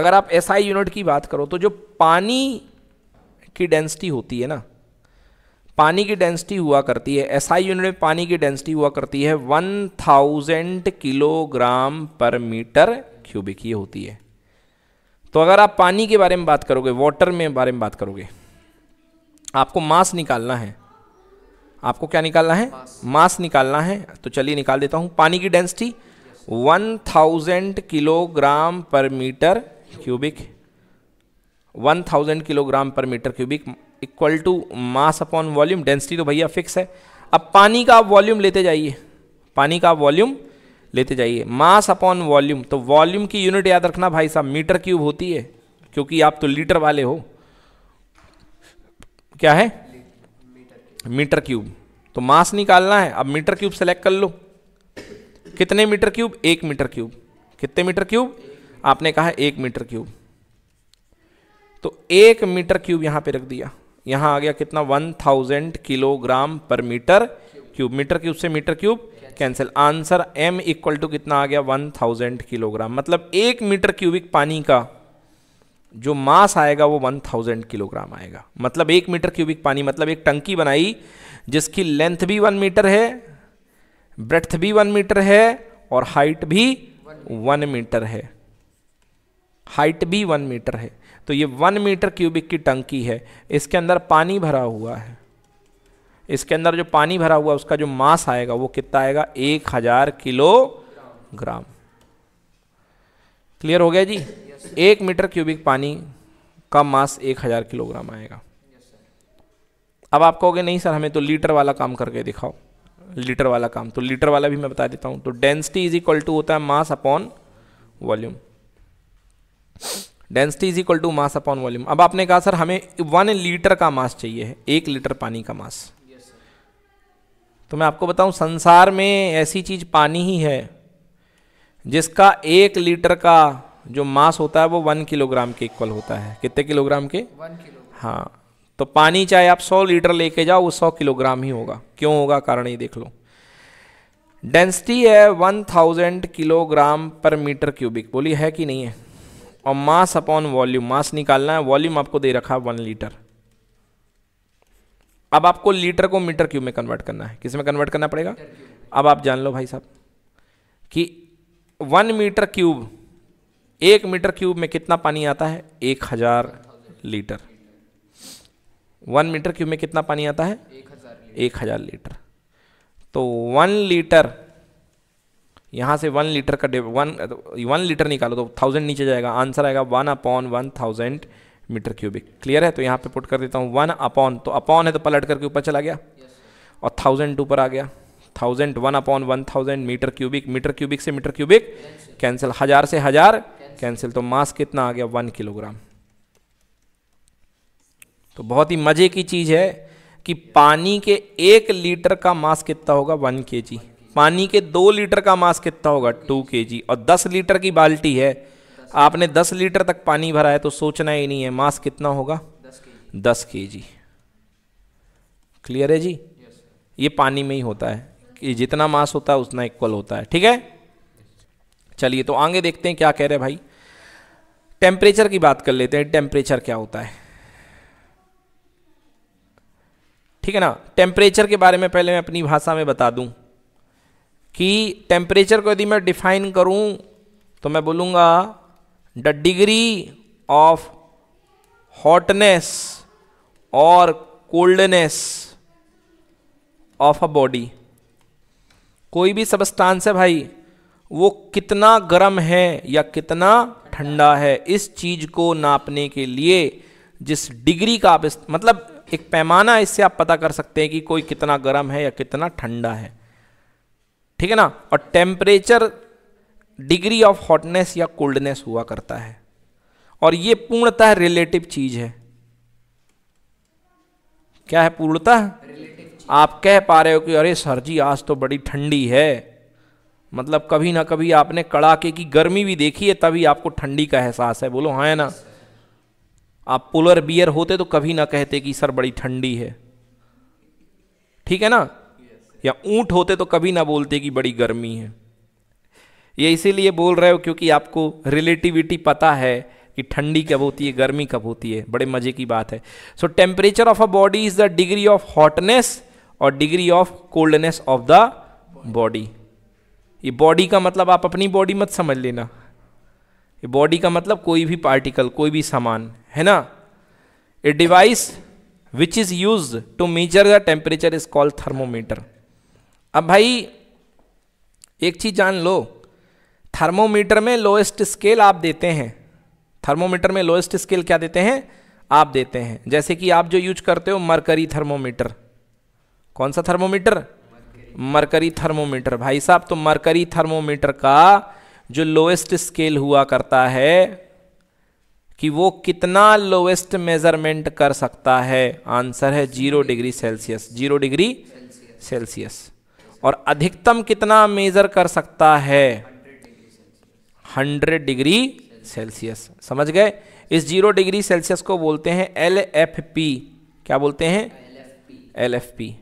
अगर आप एसआई यूनिट की बात करो तो जो पानी की डेंसिटी होती है ना पानी की डेंसिटी हुआ करती है एसआई यूनिट में पानी की डेंसिटी हुआ करती है 1000 किलोग्राम पर मीटर क्यूबिक ये होती है तो अगर आप पानी के बारे में बात करोगे वाटर में बारे में बात करोगे आपको मास निकालना है आपको क्या निकालना है मास निकालना है तो चलिए निकाल देता हूँ पानी की density one thousand kilogram per metre cubic one thousand kilogram per metre cubic equal to mass upon volume density तो भैया फिक्स है अब पानी का आप वॉल्यूम लेते जाइए पानी का आप वॉल्यूम लेते जाइए मास अपॉन वॉल्यूम तो वॉल्यूम की यूनिट याद रखना भाई साहब मीटर क्यूब होती है क्योंकि आप तो लीटर वाले हो क्या है मीटर क्यूब तो मास निकालना है अब मीटर क्यूब सेलेक्ट कर लो कितने मीटर क्यूब एक मीटर क्यूब कितने मीटर क्यूब आपने कहा एक मीटर क्यूब तो एक मीटर क्यूब यहां पे रख दिया यहां आ गया कितना one thousand kilogram per metre cube metre cube से metre cube cancel answer M equal to कितना आ गया वन थाउजेंड किलोग्राम मतलब एक मीटर क्यूबिक पानी का जो मास आएगा वो वन थाउजेंड किलोग्राम आएगा मतलब एक मीटर क्यूबिक पानी मतलब एक टंकी बनाई जिसकी लेंथ भी वन मीटर है ब्रेथ भी वन मीटर है और हाइट भी वन मीटर है हाइट भी वन मीटर है तो ये वन मीटर क्यूबिक की टंकी है इसके अंदर पानी भरा हुआ है इसके अंदर जो पानी भरा हुआ उसका जो मास आएगा वो कितना आएगा एक हजार किलो ग्राम क्लियर हो गया जी एक मीटर क्यूबिक पानी का मास एक हजार किलोग्राम आएगा अब आप कहोगे नहीं सर हमें तो लीटर वाला काम करके दिखाओ लीटर वाला काम तो लीटर वाला भी मैं बता देता हूँ तो डेंसिटी इज इक्वल टू होता है mass upon volume density is equal to mass upon volume अब आपने कहा सर हमें वन लीटर का मास चाहिए है एक लीटर पानी का मास तो मैं आपको बताऊं संसार में ऐसी चीज़ पानी ही है जिसका एक लीटर का जो मास होता है वो वन किलोग्राम के इक्वल होता है कितने किलोग्राम के किलोग्राम हाँ तो पानी चाहे आप सौ लीटर लेके जाओ वो सौ किलोग्राम ही होगा क्यों होगा कारण ये देख लो डेंसिटी है one thousand kilogram per metre cubic बोली है कि नहीं है और मास अपॉन वॉल्यूम मास निकालना है वॉल्यूम आपको दे रखा है वन लीटर अब आपको लीटर को मीटर क्यूब में कन्वर्ट करना है किस में कन्वर्ट करना पड़ेगा अब आप जान लो भाई साहब कि वन मीटर क्यूब एक मीटर क्यूब में कितना पानी आता है एक हज़ार लीटर वन मीटर क्यूब में कितना पानी आता है एक हज़ार लीटर तो वन लीटर यहां से वन लीटर का वन वन लीटर निकालो तो थाउजेंड नीचे जाएगा आंसर आएगा one upon one thousand metre cubic clear है तो यहाँ पे पुट कर देता हूँ वन अपॉन तो अपॉन है तो पलट करके ऊपर चला गया और थाउजेंड ऊपर आ गया thousand one upon one thousand metre cubic metre cubic से मीटर क्यूबिक कैंसिल हज़ार से हज़ार कैंसिल तो मास कितना आ गया वन किलोग्राम तो बहुत ही मज़े की चीज़ है कि पानी के एक लीटर का मास कितना होगा वन के जी पानी के दो लीटर का मास कितना होगा टू के जी और दस लीटर की बाल्टी है आपने दस लीटर तक पानी भरा है तो सोचना ही नहीं है मास कितना होगा दस के जी क्लियर है जी ये पानी में ही होता है कि जितना मास होता है उतना इक्वल होता है ठीक है चलिए तो आगे देखते हैं क्या कह रहे हैं भाई टेम्परेचर की बात कर लेते हैं टेम्परेचर क्या होता है ठीक है ना टेम्परेचर के बारे में पहले मैं अपनी भाषा में बता दूं कि टेम्परेचर को यदि मैं डिफाइन करूं तो मैं बोलूंगा द डिग्री ऑफ हॉटनेस और कोल्डनेस ऑफ अ बॉडी कोई भी सबस्टांस है भाई वो कितना गर्म है या कितना ठंडा है इस चीज़ को नापने के लिए जिस डिग्री का आप इस मतलब एक पैमाना इससे आप पता कर सकते हैं कि कोई कितना गर्म है या कितना ठंडा है ठीक है ना और टेम्परेचर डिग्री ऑफ हॉटनेस या कोल्डनेस हुआ करता है और ये पूर्णतः रिलेटिव चीज है क्या है पूर्णतः आप कह पा रहे हो कि अरे सर जी आज तो बड़ी ठंडी है मतलब कभी ना कभी आपने कड़ाके की गर्मी भी देखी है तभी आपको ठंडी का एहसास है बोलो हाँ है ना आप पोलर बियर होते तो कभी ना कहते कि सर बड़ी ठंडी है ठीक है ना या ऊंट होते तो कभी ना बोलते कि बड़ी गर्मी है ये इसीलिए बोल रहे हो क्योंकि आपको रिलेटिविटी पता है कि ठंडी कब होती है गर्मी कब होती है बड़े मजे की बात है so temperature of a body is the degree of hotness और degree of coldness of the body ये बॉडी का मतलब आप अपनी बॉडी मत समझ लेना ये बॉडी का मतलब कोई भी पार्टिकल कोई भी सामान है ना a device which is use to measure the temperature is called thermometer अब भाई एक चीज़ जान लो थर्मोमीटर में लोएस्ट स्केल आप देते हैं थर्मोमीटर में लोएस्ट स्केल क्या देते हैं आप देते हैं जैसे कि आप जो यूज करते हो मरकरी थर्मोमीटर कौन सा थर्मोमीटर मरकरी थर्मोमीटर भाई साहब तो मरकरी थर्मोमीटर का जो लोएस्ट स्केल हुआ करता है कि वो कितना लोएस्ट मेजरमेंट कर सकता है आंसर है zero degree Celsius zero degree Celsius और अधिकतम कितना मेजर कर सकता है हंड्रेड डिग्री सेल्सियस समझ गए इस जीरो डिग्री सेल्सियस को बोलते हैं एल एफ पी क्या बोलते हैं एल एफ पी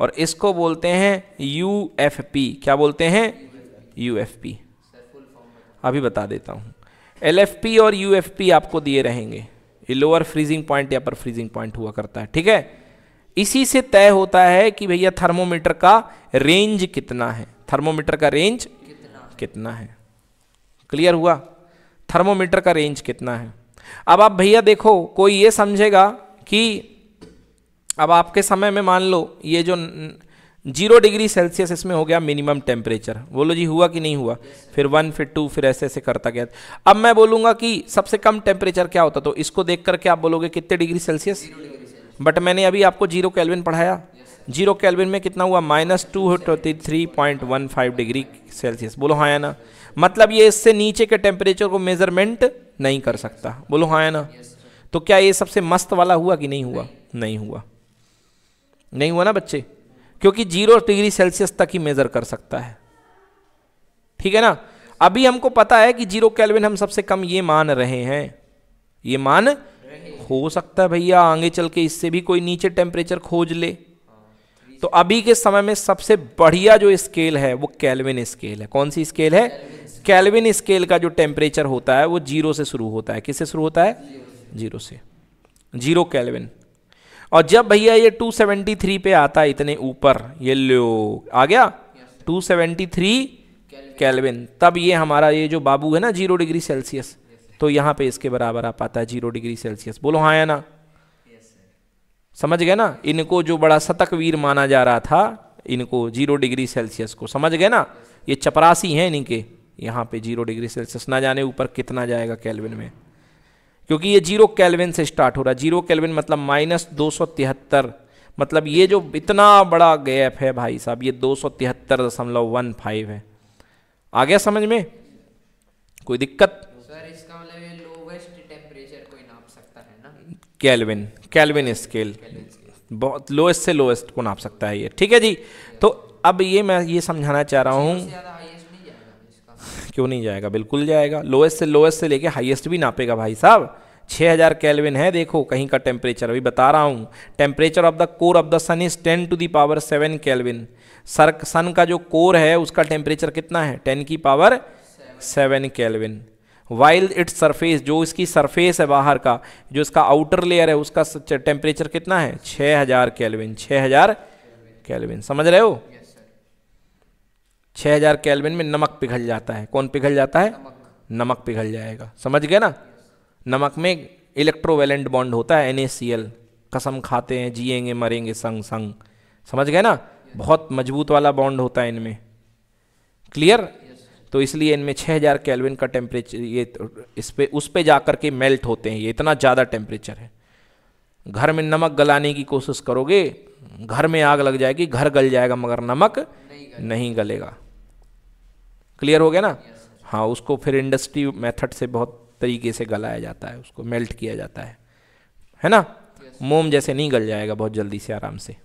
और इसको बोलते हैं यू एफ पी क्या बोलते हैं यू एफ पी अभी बता देता हूँ एल एफ पी और यू एफ पी आपको दिए रहेंगे ये लोअर फ्रीजिंग पॉइंट या पर फ्रीजिंग पॉइंट हुआ करता है ठीक है इसी से तय होता है कि भैया थर्मोमीटर का रेंज कितना है थर्मोमीटर का रेंज कितना, कितना है क्लियर हुआ थर्मोमीटर का रेंज कितना है अब आप भैया देखो कोई ये समझेगा कि अब आपके समय में मान लो ये जो जीरो डिग्री सेल्सियस इसमें हो गया मिनिमम टेम्परेचर बोलो जी हुआ कि नहीं हुआ फिर वन फिर टू फिर ऐसे ऐसे करता गया अब मैं बोलूंगा कि सबसे कम टेम्परेचर क्या होता तो इसको देख करके आप बोलोगे कितने डिग्री सेल्सियस बट मैंने अभी आपको जीरो कैलविन पढ़ाया yes, जीरो कैलविन में कितना हुआ minus two twenty three point one five degree Celsius बोलो हाँ या ना मतलब ये इससे नीचे के टेम्परेचर को मेजरमेंट नहीं कर सकता बोलो हाँ या ना तो क्या ये सबसे मस्त वाला हुआ कि नहीं हुआ नहीं हुआ नहीं हुआ ना बच्चे क्योंकि जीरो डिग्री सेल्सियस तक ही मेजर कर सकता है ठीक है ना अभी हमको पता है कि जीरो कैलविन हम सबसे कम ये मान रहे हैं ये मान हो सकता है भैया आगे चल के इससे भी कोई नीचे टेम्परेचर खोज ले तो अभी के समय में सबसे बढ़िया जो स्केल है वो कैलविन स्केल है कौन सी स्केल है कैलविन स्केल का जो टेम्परेचर होता है वो जीरो से शुरू होता है किससे शुरू होता है जीरो से जीरो कैलविन और जब भैया ये 273 पे आता है इतने ऊपर ये लो आ गया 273 कैलविन तब ये हमारा ये जो बाबू है ना जीरो डिग्री सेल्सियस तो यहाँ पे इसके बराबर आ पाता है जीरो डिग्री सेल्सियस बोलो हाँ या ना समझ गए ना इनको जो बड़ा शतक वीर माना जा रहा था इनको जीरो डिग्री सेल्सियस को समझ गए ना ये चपरासी हैं इनके यहाँ पे जीरो डिग्री सेल्सियस ना जाने ऊपर कितना जाएगा कैलविन में क्योंकि ये जीरो कैलविन से स्टार्ट हो रहा है जीरो कैलविन मतलब माइनस दो सौ तिहत्तर मतलब ये जो इतना बड़ा गैप है भाई साहब ये दो सौ तिहत्तर दशमलव वन फाइव है आ गया समझ में कोई दिक्कत कैलविन कैलविन स्केल बहुत लोएस्ट से लोएस्ट को नाप सकता है ये ठीक है जी तो अब ये मैं ये समझाना चाह रहा हूँ क्यों नहीं जाएगा बिल्कुल जाएगा लोएस्ट से लोएस्ट से लेके हाईएस्ट भी नापेगा भाई साहब 6000 केल्विन है देखो कहीं का टेम्परेचर अभी बता रहा हूँ temperature of the core of the sun is 10 to the power 7 kelvin sir sun का जो कोर है उसका टेम्परेचर कितना है 10 की power 7 kelvin while it's surface जो इसकी सरफेस है बाहर का जो इसका आउटर लेयर है उसका टेम्परेचर कितना है 6000 हज़ार कैलविन छः हज़ार कैलविन समझ रहे हो छ हज़ार कैलविन में नमक पिघल जाता है कौन पिघल जाता है नमक, नमक पिघल जाएगा समझ गए ना नमक में इलेक्ट्रोवेलेंट बॉन्ड होता है एन कसम खाते हैं जिएंगे मरेंगे संग संग समझ गए ना बहुत मजबूत वाला बॉन्ड होता है इनमें क्लियर तो इसलिए इनमें 6000 कैलविन का टेम्परेचर ये तो इस पर उस पर जा के मेल्ट होते हैं ये इतना ज़्यादा टेम्परेचर है घर में नमक गलाने की कोशिश करोगे घर में आग लग जाएगी घर गल जाएगा मगर नमक नहीं, नहीं गलेगा क्लियर हो गया ना हाँ उसको फिर इंडस्ट्री मेथड से बहुत तरीके से गलाया जाता है उसको मेल्ट किया जाता है है ना मोम जैसे नहीं गल जाएगा बहुत जल्दी से आराम से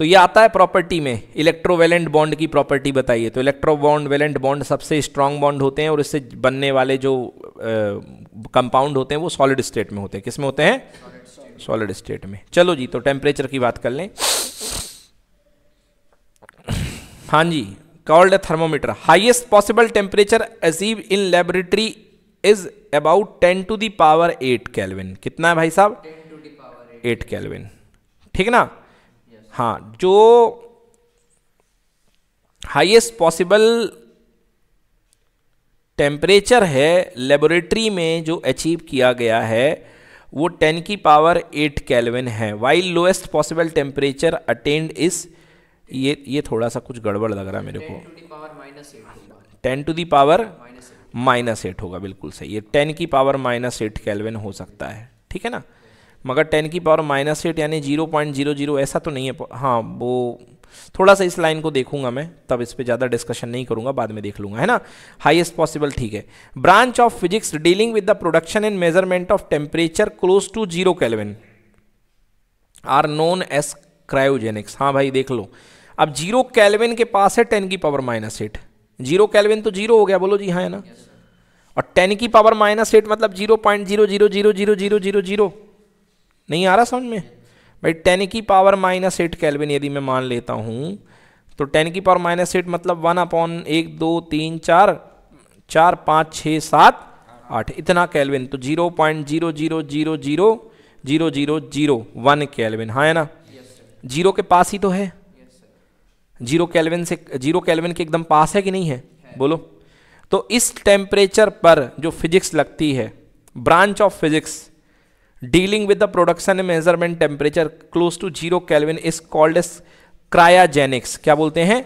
तो ये आता है प्रॉपर्टी में इलेक्ट्रोवेलेंट बॉन्ड की प्रॉपर्टी बताइए तो इलेक्ट्रो बॉन्ड वेलेंट बॉन्ड सबसे स्ट्रांग बॉन्ड होते हैं और इससे बनने वाले जो कंपाउंड होते हैं वो सॉलिड स्टेट में होते हैं किसमें होते हैं सॉलिड स्टेट में चलो जी तो टेम्परेचर की बात कर लें हाँ जी called thermometer highest possible temperature achieve in laboratory is about ten to the power eight kelvin कितना है भाई साहब एट कैलविन ठीक ना हाँ जो हाईएस्ट पॉसिबल टेम्परेचर है लेबोरेटरी में जो अचीव किया गया है वो 10 की पावर 8 कैलविन है while lowest possible temperature attained is ये ये थोड़ा सा कुछ गड़बड़ लग रहा है मेरे को ten to the power minus eight होगा बिल्कुल सही ये टेन की पावर माइनस एट कैलविन हो सकता है ठीक है ना मगर टेन की पावर माइनस एट यानी जीरो पॉइंट जीरो जीरो ऐसा तो नहीं है हाँ वो थोड़ा सा इस लाइन को देखूंगा मैं तब इस पर ज़्यादा डिस्कशन नहीं करूंगा बाद में देख लूंगा है ना हाईएस्ट पॉसिबल ठीक है branch of physics dealing with the production and measurement of temperature close to zero kelvin are known as cryogenics हाँ भाई देख लो अब जीरो कैलविन के पास है टेन की power minus eight zero kelvin तो जीरो हो गया बोलो जी हाँ है ना और टेन की पावर माइनस एट मतलब zero point zero zero zero zero zero zero zero नहीं आ रहा समझ में भाई टेन की पावर माइनस एट कैलविन यदि मैं मान लेता हूँ तो टेन की पावर माइनस एट मतलब वन अपॉन एक दो तीन चार चार पाँच छः सात आठ इतना कैलविन तो zero point zero zero zero zero zero zero zero one kelvin हाँ है ना जीरो के पास ही तो है जीरो कैलविन से जीरो कैलविन के एकदम पास है कि नहीं है, है। बोलो तो इस टेम्परेचर पर जो फिजिक्स लगती है branch of physics dealing with the production and measurement temperature close to zero kelvin is called cryogenics क्या बोलते हैं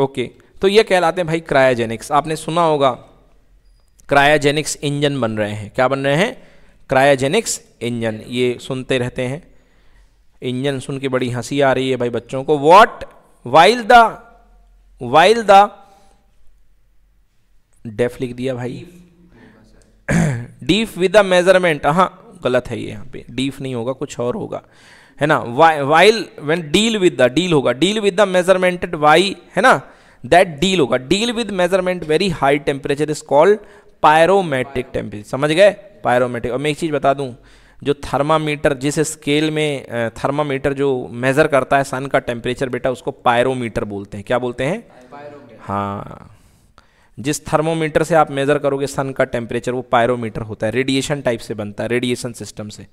ओके okay. तो ये कहलाते हैं भाई क्रायाजेनिक्स आपने सुना होगा क्रायाजेनिक्स इंजन बन रहे हैं क्या बन रहे हैं क्रायाजेनिक्स इंजन ये सुनते रहते हैं इंजन सुन के बड़ी हंसी आ रही है भाई बच्चों को what while the while the def लिख दिया भाई डीफ विद अ मेजरमेंट हाँ गलत है ये यहाँ पे डीफ नहीं होगा कुछ और होगा है ना while when deal with the deal होगा deal with the measured why है ना दैट डील होगा deal with measurement very high temperature is called pyrometric temperature समझ गए पायरोमेट्रिक और मैं एक चीज़ बता दूं जो थर्मामीटर जिस स्केल में थर्मामीटर जो मेज़र करता है सन का टेम्परेचर बेटा उसको पायरोमीटर बोलते हैं क्या बोलते हैं हाँ जिस थर्मोमीटर से आप मेज़र करोगे सन का टेम्परेचर वो पायरोमीटर होता है रेडिएशन टाइप से बनता है रेडिएशन सिस्टम से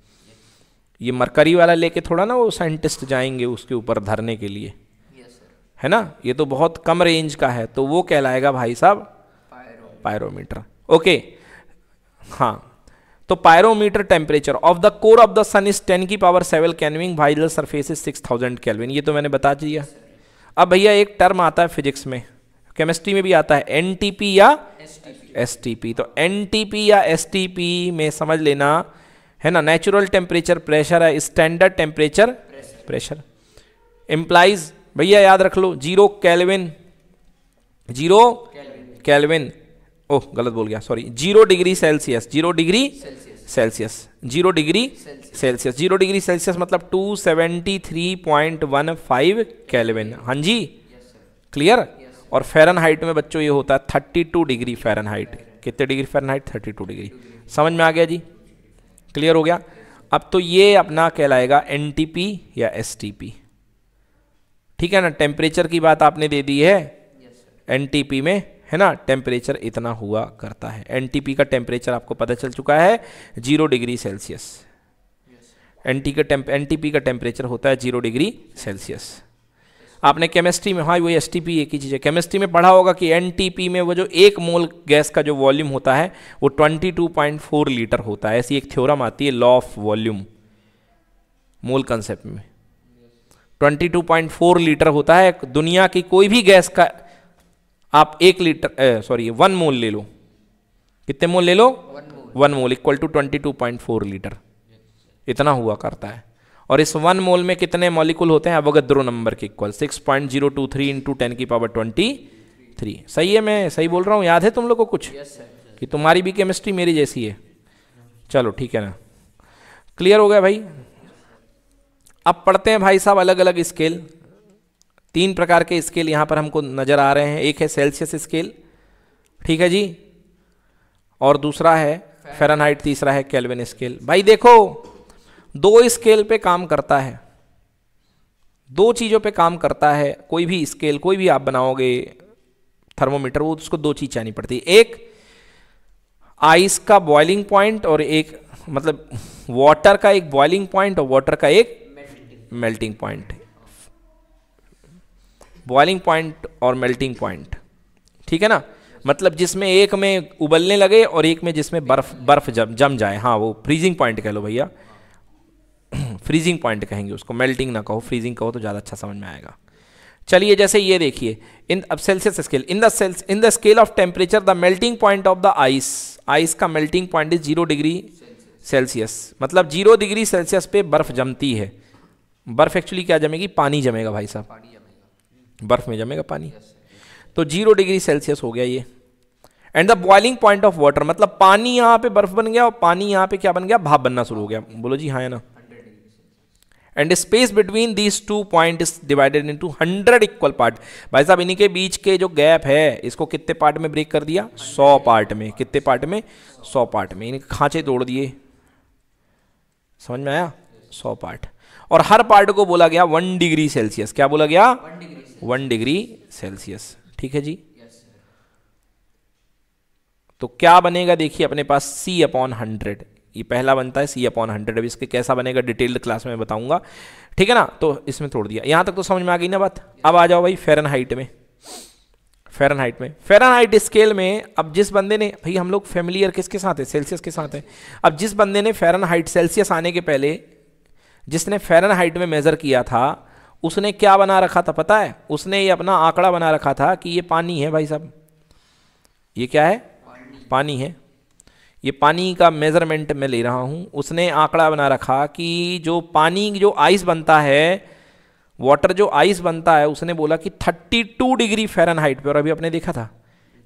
ये मरकरी वाला लेके थोड़ा ना वो साइंटिस्ट जाएंगे उसके ऊपर धरने के लिए है ना ये तो बहुत कम रेंज का है तो वो कहलाएगा भाई साहब पायरोमीटर ओके हाँ तो pyrometer temperature of the core of the sun is ten की पावर सेवन कैनविंग भाई surface is six thousand kelvin ये तो मैंने बता दिया अब भैया एक टर्म आता है फिजिक्स में केमिस्ट्री में भी आता है एनटीपी या एसटीपी तो एनटीपी या एसटीपी में समझ लेना है ना नेचुरल टेम्परेचर प्रेशर है स्टैंडर्ड टेम्परेचर प्रेशर इम्प्लाइज भैया याद रख लो zero kelvin zero kelvin oh गलत बोल गया sorry zero degree Celsius zero degree Celsius zero degree Celsius zero degree Celsius मतलब two seventy three point one five kelvin हाँ जी क्लियर और फ़ेरन हाइट में बच्चों ये होता है thirty two degree Fahrenheit कितने degree Fahrenheit thirty two degree समझ में आ गया जी क्लियर हो गया अब तो ये अपना कहलाएगा एन या एस ठीक है ना टेम्परेचर की बात आपने दे दी है एन में है ना टेम्परेचर इतना हुआ करता है एन का टेम्परेचर आपको पता चल चुका है जीरो डिग्री सेल्सियस एन का टेम्प एन का टेम्परेचर होता है जीरो डिग्री सेल्सियस आपने केमिस्ट्री में हाँ वो एस टी पी एक ही चीज़ है केमिस्ट्री में पढ़ा होगा कि एन टी पी में वो जो एक मोल गैस का जो वॉल्यूम होता है वो twenty two point four litre होता है ऐसी एक थ्योरम आती है law of volume mole concept में twenty two point four litre होता है दुनिया की कोई भी गैस का आप एक लीटर सॉरी वन मोल ले लो कितने मोल ले लो one mole equal to twenty two point four litre इतना हुआ करता है और इस वन मोल में कितने मॉलिक्यूल होते हैं अवगद्रो नंबर के equal six point zero two three into ten की पावर ट्वेंटी थ्री सही है मैं सही बोल रहा हूँ याद है तुम लोग को कुछ yes, कि तुम्हारी भी केमिस्ट्री मेरी जैसी है चलो ठीक है ना क्लियर हो गया भाई अब पढ़ते हैं भाई साहब अलग अलग स्केल तीन प्रकार के स्केल यहाँ पर हमको नज़र आ रहे हैं एक है सेल्सियस स्केल ठीक है जी और दूसरा है फेरनहाइट तीसरा है कैलविन स्केल भाई देखो दो स्केल पे काम करता है दो चीज़ों पे काम करता है कोई भी स्केल कोई भी आप बनाओगे थर्मोमीटर वो उसको दो चीज़ चाहनी पड़ती है एक आइस का बॉइलिंग पॉइंट और एक मतलब वाटर का एक बॉइलिंग पॉइंट और वाटर का एक मेल्टिंग पॉइंट बॉइलिंग पॉइंट और मेल्टिंग पॉइंट ठीक है ना मतलब जिसमें एक में उबलने लगे और एक में जिसमें बर्फ बर्फ जम जम जाए हाँ वो फ्रीजिंग पॉइंट कह लो भैया फ्रीजिंग पॉइंट कहेंगे उसको मेल्टिंग ना कहो फ्रीजिंग कहो तो ज़्यादा अच्छा समझ में आएगा चलिए जैसे ये देखिए इन अब Celsius scale in the cells in the scale of temperature the melting point of the ice ice का melting point is zero degree Celsius मतलब जीरो डिग्री सेल्सियस पे बर्फ़ जमती है बर्फ़ एक्चुअली क्या जमेगी पानी जमेगा भाई साहब बर्फ़ में जमेगा पानी तो जीरो डिग्री सेल्सियस हो गया ये and the boiling point of water मतलब पानी यहाँ पे बर्फ बन गया और पानी यहाँ पे क्या बन गया भाप बनना शुरू हो गया बोलो जी हाँ ना and space between these to point is divided to hundred equal part भाई साहब इन्हीं के बीच के जो गैप है इसको कितने पार्ट में ब्रेक कर दिया सौ पार्ट में कितने पार्ट में सौ पार्ट में इनके खाँचे तोड़ दिए समझ में आया सौ पार्ट और हर पार्ट को बोला गया वन डिग्री सेल्सियस क्या बोला गया वन डिग्री सेल्सियस ठीक है जी तो क्या बनेगा देखिए अपने पास सी अपॉन हंड्रेड ये पहला बनता है सी अपॉन हंड्रेड अब इसके कैसा बनेगा डिटेल्ड क्लास में बताऊंगा ठीक है ना तो इसमें तोड़ दिया यहाँ तक तो समझ में आ गई ना बात अब आ जाओ भाई फेरन हाइट में फेरन हाइट में फेरन हाइट स्केल में अब जिस बंदे ने भाई हम लोग फेमिलियर किसके साथ है सेल्सियस के साथ है अब जिस बंदे ने फेरन हाइट सेल्सियस आने के पहले जिसने फेरन हाइट में मेज़र किया था उसने क्या बना रखा था पता है उसने ये अपना आंकड़ा बना रखा था कि ये पानी है भाई साहब ये क्या है पानी, पानी है ये पानी का मेज़रमेंट मैं ले रहा हूँ उसने आंकड़ा बना रखा कि जो पानी जो आइस बनता है वाटर जो आइस बनता है उसने बोला कि 32 डिग्री फ़ारेनहाइट पे और अभी आपने देखा था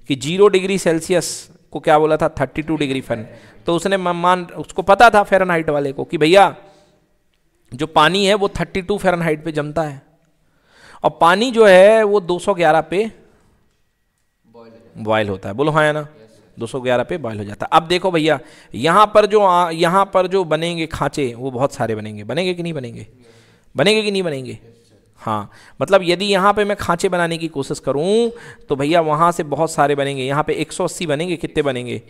कि जीरो डिग्री सेल्सियस को क्या बोला था 32 डिग्री फैन तो उसने मान उसको पता था फ़ारेनहाइट वाले को कि भैया जो पानी है वो 32 फेरनहाइट पे जमता है और पानी जो है वो 211 पे बॉयल होता है बोलो हाँ ना 211 पे बॉयल हो जाता अब देखो भैया यहाँ पर जो यहाँ पर जो बनेंगे खाँचे वो बहुत सारे बनेंगे बनेंगे कि नहीं बनेंगे बनेंगे कि नहीं बनेंगे हाँ मतलब यदि यहाँ पे मैं खाँचे बनाने की कोशिश करूँ तो भैया वहाँ से बहुत सारे बनेंगे यहाँ पे 180 बनेंगे कितने बनेंगे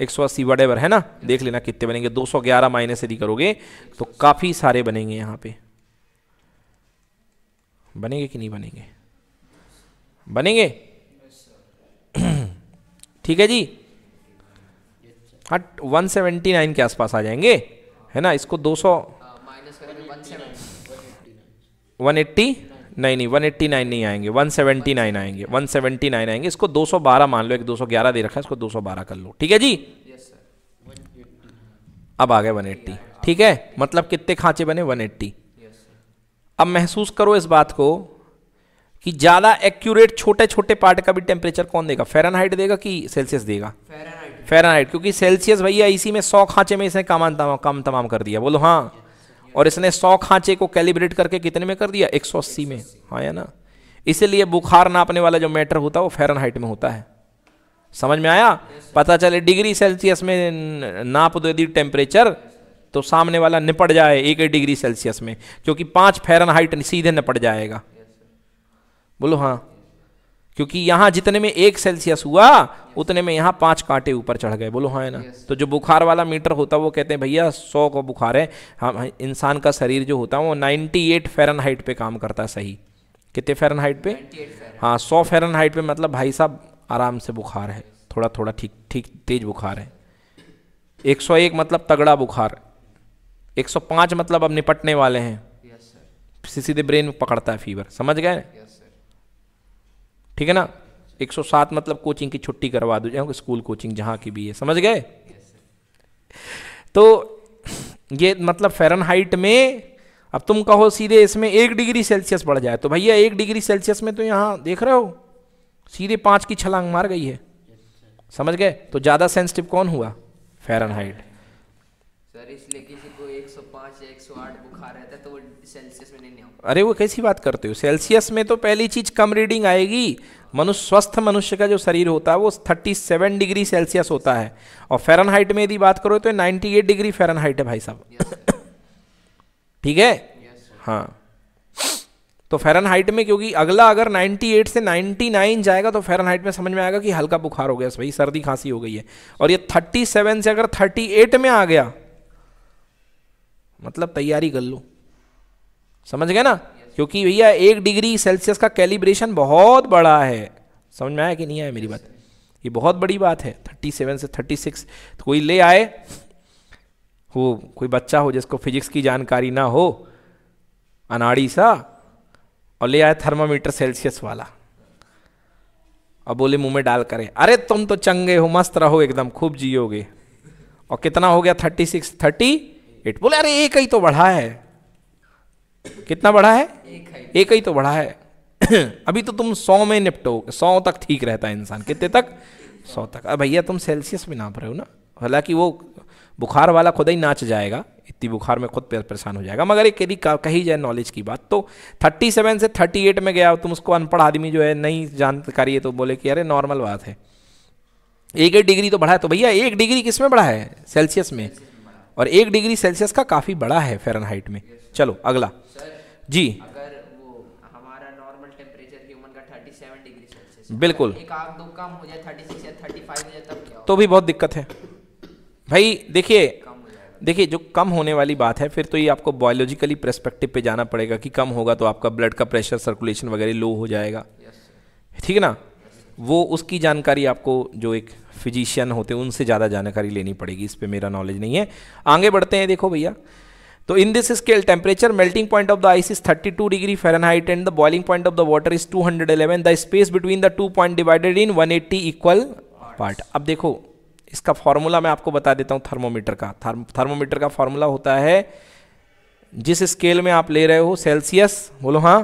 180 सौ है ना देख लेना कितने बनेंगे 211 माइनस यदि करोगे तो काफ़ी सारे बनेंगे यहाँ पे बनेंगे कि नहीं बनेंगे बनेंगे ठीक है जी हट वन सेवेंटी नाइन के आसपास आ जाएंगे है ना इसको दो सौ वन एट्टी नहीं नहीं वन एट्टी नाइन नहीं आएंगे वन सेवेंटी नाइन आएंगे वन सेवेंटी नाइन आएंगे इसको दो सौ बारह मान लो एक दो सौ ग्यारह दे रखा है इसको दो सौ बारह कर लो ठीक है जी अब आ गए वन एट्टी ठीक है मतलब कितने खांचे बने वन एट्टी अब महसूस करो इस बात को कि ज़्यादा एक्यूरेट छोटे छोटे पार्ट का भी टेम्परेचर कौन देगा फेरनहाइट देगा कि सेल्सियस देगा फेरनहाइट क्योंकि सेल्सियस भैया इसी में सौ खांचे में इसने काम तमाम काम तमाम कर दिया बोलो हाँ और इसने सौ खांचे को कैलिब्रेट करके कितने में कर दिया एक सौ अस्सी में हाँ या ना इसीलिए बुखार नापने वाला जो मैटर होता है वो फेरनहाइट में होता है समझ में आया पता चले डिग्री सेल्सियस में नाप दे दी टेम्परेचर तो सामने वाला निपट जाए एक डिग्री सेल्सियस में क्योंकि फेरन फेरनहाइट सीधे निपट जाएगा बोलो हाँ क्योंकि यहां जितने में एक सेल्सियस हुआ उतने में यहाँ पांच कांटे ऊपर चढ़ गए बोलो हाँ है ना तो जो बुखार वाला मीटर होता है वो कहते हैं भैया सौ का बुखार है हम हाँ, हाँ, इंसान का शरीर जो होता है वो नाइन्टी एट फेरन हाइट पर काम करता है सही कितने फेरन हाइट पे हाँ सौ फेरन हाइट पे मतलब भाई साहब आराम से बुखार है थोड़ा थोड़ा ठीक ठीक तेज बुखार है एक मतलब तगड़ा बुखार 105 मतलब अब निपटने वाले हैं सीधे ब्रेन पकड़ता है फीवर समझ गए ठीक है ना 107 मतलब कोचिंग की छुट्टी करवा दो जाओ स्कूल कोचिंग जहाँ की भी है समझ गए तो ये मतलब फ़ारेनहाइट में अब तुम कहो सीधे इसमें एक डिग्री सेल्सियस बढ़ जाए तो भैया एक डिग्री सेल्सियस में तो यहाँ देख रहे हो सीधे पाँच की छलांग मार गई है समझ गए तो ज़्यादा सेंसिटिव कौन हुआ हाइट सर इसलिए किसी को 105 108 सेल्सियस में नहीं अरे वो कैसी बात करते हो सेल्सियस में तो पहली चीज कम रीडिंग आएगी मनुष्य स्वस्थ मनुष्य का जो शरीर होता है वो 37 डिग्री सेल्सियस होता है और फेरनहाइट में यदि बात करो तो 98 डिग्री फेरनहाइट है भाई साहब [COUGHS] ठीक है हाँ तो फ़ारेनहाइट में क्योंकि अगला अगर 98 से 99 जाएगा तो फ़ारेनहाइट में समझ में आएगा कि हल्का बुखार हो गया भाई सर्दी खांसी हो गई है और ये 37 से अगर 38 में आ गया मतलब तैयारी कर लो समझ गए ना क्योंकि भैया एक डिग्री सेल्सियस का कैलिब्रेशन बहुत बड़ा है समझ में आया कि नहीं आया मेरी बात ये बहुत बड़ी बात है थर्टी सेवन से थर्टी सिक्स तो कोई ले आए हो कोई बच्चा हो जिसको फिजिक्स की जानकारी ना हो अनाड़ी सा और ले आए थर्मामीटर सेल्सियस वाला और बोले मुंह में डाल करें अरे तुम तो चंगे हो मस्त रहो एकदम खूब जियोगे और कितना हो गया थर्टी सिक्स थर्टी एट बोले अरे एक ही तो बढ़ा है कितना बढ़ा है एक, ही तो बढ़ा है [COUGHS] अभी तो तुम सौ में निपटो सौ तक ठीक रहता है इंसान कितने तक सौ तक अब भैया तुम सेल्सियस में नाप रहे हो ना हालांकि वो बुखार वाला खुद ही नाच जाएगा इतनी बुखार में खुद परेशान हो जाएगा मगर एक यदि कही जाए नॉलेज की बात तो 37 से 38 में गया तुम उसको अनपढ़ आदमी जो है नहीं जानकारी है तो बोले कि अरे नॉर्मल बात है एक एक डिग्री तो बढ़ा है तो भैया एक डिग्री किस में बढ़ा है सेल्सियस में और एक डिग्री सेल्सियस का काफ़ी बड़ा है फेरनहाइट में चलो अगला जी बिल्कुल एक आग दो कम हो जाए 36 या 35 तब क्या तो भी बहुत दिक्कत है भाई देखिए देखिए जो कम होने वाली बात है फिर तो ये आपको बायोलॉजिकली प्रस्पेक्टिव पे जाना पड़ेगा कि कम होगा तो आपका ब्लड का प्रेशर सर्कुलेशन वगैरह लो हो जाएगा ठीक है ना वो उसकी जानकारी आपको जो एक फिजिशियन होते हैं उनसे ज़्यादा जानकारी लेनी पड़ेगी इस पर मेरा नॉलेज नहीं है आगे बढ़ते हैं देखो भैया तो in this scale temperature melting point of the ice is 32 degree Fahrenheit and the boiling point of the water is 211 the space between the two point divided in 180 equal part अब देखो इसका फॉर्मूला मैं आपको बता देता हूँ thermometer का thermometer का फॉर्मूला होता है जिस स्केल में आप ले रहे हो सेल्सियस बोलो हाँ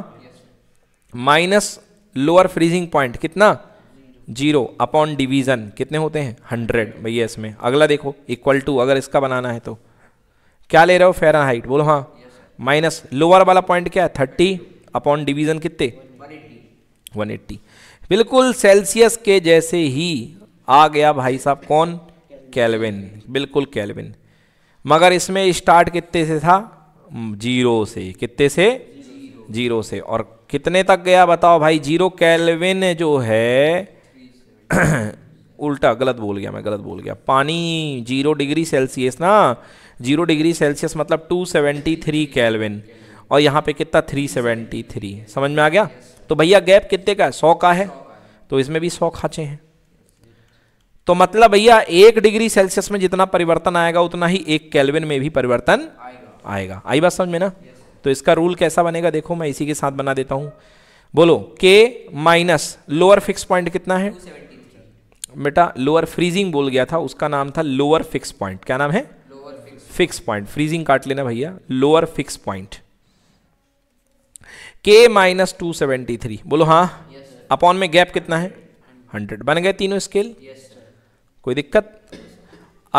माइनस लोअर फ्रीजिंग पॉइंट कितना जीरो अपॉन डिवीज़न कितने होते हैं हंड्रेड भैया इसमें अगला देखो इक्वल टू अगर इसका बनाना है तो क्या ले रहे हो फेरन हाइट बोलो हाँ माइनस लोअर वाला पॉइंट क्या है थर्टी अपॉन डिवीज़न कितने वन एट्टी बिल्कुल सेल्सियस के जैसे ही आ गया भाई साहब कौन कैलविन बिल्कुल कैलविन मगर इसमें स्टार्ट कितने से था जीरो से कितने से जीरो से और कितने तक गया बताओ भाई जीरो कैलविन जो है [COUGHS] उल्टा गलत बोल गया मैं गलत बोल गया पानी जीरो डिग्री सेल्सियस ना जीरो डिग्री सेल्सियस मतलब 273 कैलविन और यहाँ पे कितना 373 समझ में आ गया तो भैया गैप कितने का है सौ का है तो इसमें भी सौ खाँचे हैं तो मतलब भैया एक डिग्री सेल्सियस में जितना परिवर्तन आएगा उतना ही एक कैलविन में भी परिवर्तन आएगा आई बात समझ में ना तो इसका रूल कैसा बनेगा देखो मैं इसी के साथ बना देता हूँ बोलो के माइनस लोअर फिक्स पॉइंट कितना है बेटा लोअर फ्रीजिंग बोल गया था उसका नाम था लोअर फिक्स पॉइंट क्या नाम है फिक्स पॉइंट फ्रीजिंग काट लेना भैया लोअर फिक्स पॉइंट के माइनस टू सेवेंटी थ्री बोलो हाँ yes, अपॉन में गैप कितना है हंड्रेड बन गए तीनों स्केल yes, कोई दिक्कत yes,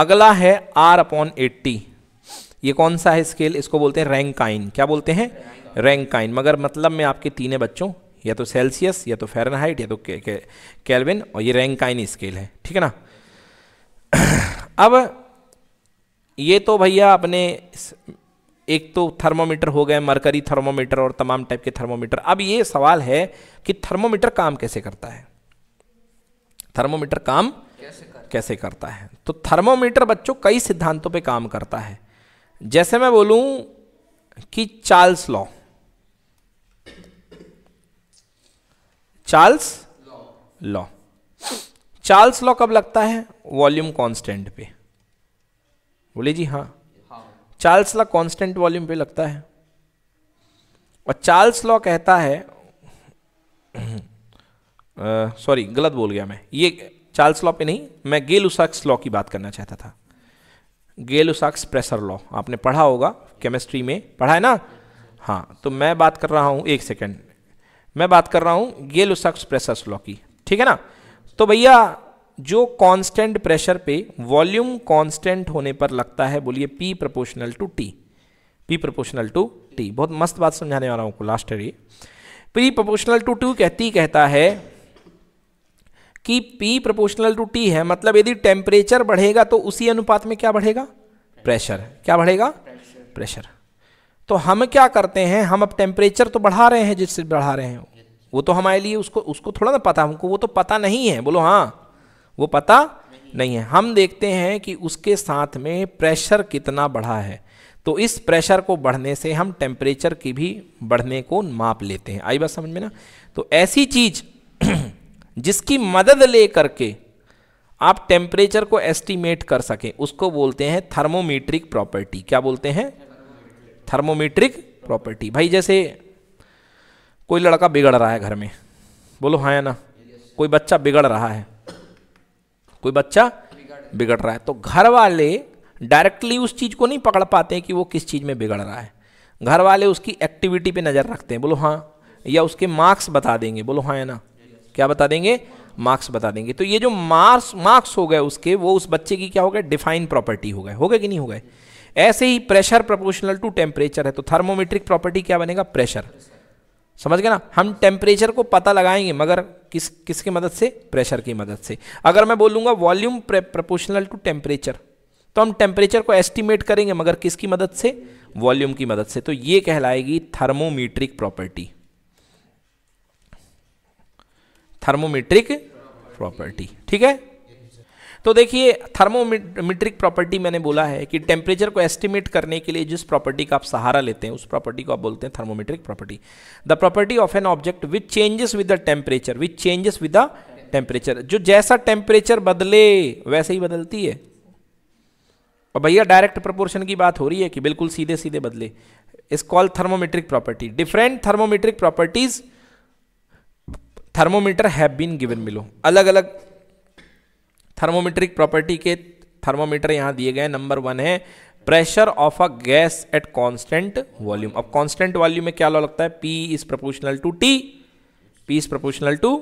अगला है आर अपॉन एट्टी ये कौन सा है स्केल इसको बोलते हैं रैंकाइन क्या बोलते हैं रैंकाइन मगर मतलब में आपके तीनों बच्चों या तो सेल्सियस या तो फेरनहाइट या तो कैलविन के, के, और ये रैंकाइन स्केल है ठीक है ना [CLEARS THROAT] अब ये तो भैया अपने एक तो थर्मोमीटर हो गए मरकरी थर्मोमीटर और तमाम टाइप के थर्मोमीटर अब ये सवाल है कि थर्मोमीटर काम कैसे करता है थर्मोमीटर काम कैसे करता, कैसे करता है तो थर्मोमीटर बच्चों कई सिद्धांतों पे काम करता है जैसे मैं बोलूं कि Charles law Charles law Charles law कब लगता है वॉल्यूम कांस्टेंट पे बोले जी हाँ, हाँ। चार्ल्स लॉ कांस्टेंट वॉल्यूम पे लगता है और चार्ल्स लॉ कहता है सॉरी गलत बोल गया मैं ये चार्ल्स लॉ पे नहीं मैं गेल उसाक्स लॉ की बात करना चाहता था गेल उसाक्स प्रेशर लॉ आपने पढ़ा होगा केमिस्ट्री में पढ़ा है ना हाँ तो मैं बात कर रहा हूँ एक सेकेंड मैं बात कर रहा हूं गेल उसक्स प्रेशर स्लॉ की ठीक है ना तो भैया जो कांस्टेंट प्रेशर पे वॉल्यूम कांस्टेंट होने पर लगता है बोलिए P proportional to T P proportional to T बहुत मस्त बात समझाने वाला हूं लास्ट है ये पी प्रोपोर्शनल टू टू कहती कहता है कि पी प्रोपोर्शनल टू टी है मतलब यदि टेम्परेचर बढ़ेगा तो उसी अनुपात में क्या बढ़ेगा प्रेशर क्या बढ़ेगा प्रेशर तो हम क्या करते हैं हम अब टेम्परेचर तो बढ़ा रहे हैं जिससे बढ़ा रहे हैं वो तो हमारे लिए उसको उसको थोड़ा ना पता हमको वो तो पता नहीं है बोलो हाँ वो पता नहीं, नहीं है हम देखते हैं कि उसके साथ में प्रेशर कितना बढ़ा है तो इस प्रेशर को बढ़ने से हम टेम्परेचर की भी बढ़ने को माप लेते हैं आई बात समझ में ना तो ऐसी चीज [CLEARS THROAT] जिसकी मदद ले करके आप टेम्परेचर को एस्टिमेट कर सकें उसको बोलते हैं थर्मोमीट्रिक प्रॉपर्टी क्या बोलते हैं थर्मोमीट्रिक प्रॉपर्टी भाई जैसे कोई लड़का बिगड़ रहा है घर में बोलो हाँ या ना कोई बच्चा बिगड़ रहा है कोई बच्चा बिगड़ रहा है तो घर वाले डायरेक्टली उस चीज़ को नहीं पकड़ पाते कि वो किस चीज़ में बिगड़ रहा है घर वाले उसकी एक्टिविटी पे नज़र रखते हैं बोलो हाँ या उसके मार्क्स बता देंगे बोलो हाँ या ना क्या बता देंगे मार्क्स बता देंगे तो ये जो मार्क्स मार्क्स हो गए उसके वो उस बच्चे की क्या हो गए डिफाइन प्रॉपर्टी हो गए हो गए कि नहीं हो गए ऐसे ही प्रेशर प्रोपोर्शनल टू टेम्परेचर है तो थर्मोमेट्रिक प्रॉपर्टी क्या बनेगा प्रेशर समझ गए ना हम टेम्परेचर को पता लगाएंगे मगर किस किसकी मदद से प्रेशर की मदद से अगर मैं बोलूंगा वॉल्यूम प्रोपोर्शनल टू टेम्परेचर तो हम टेम्परेचर को एस्टिमेट करेंगे मगर किसकी मदद से वॉल्यूम की मदद से तो ये कहलाएगी थर्मोमीट्रिक प्रॉपर्टी थर्मोमीट्रिक प्रॉपर्टी ठीक है तो देखिए थर्मोमीट्रिक प्रॉपर्टी मैंने बोला है कि टेम्परेचर को एस्टिमेट करने के लिए जिस प्रॉपर्टी का आप सहारा लेते हैं उस प्रॉपर्टी को आप बोलते हैं thermometric property the property of an object which changes with the temperature which changes with the temperature जो जैसा टेम्परेचर बदले वैसे ही बदलती है और भैया डायरेक्ट प्रपोर्शन की बात हो रही है कि बिल्कुल सीधे सीधे बदले इस call thermometric property different thermometric properties thermometer have been given मिलो अलग अलग थर्मोमीट्रिक प्रॉपर्टी के थर्मोमीटर यहाँ दिए गए नंबर वन है pressure of a gas at constant volume अब कांस्टेंट वॉल्यूम में क्या लगता है P is proportional to T P is proportional to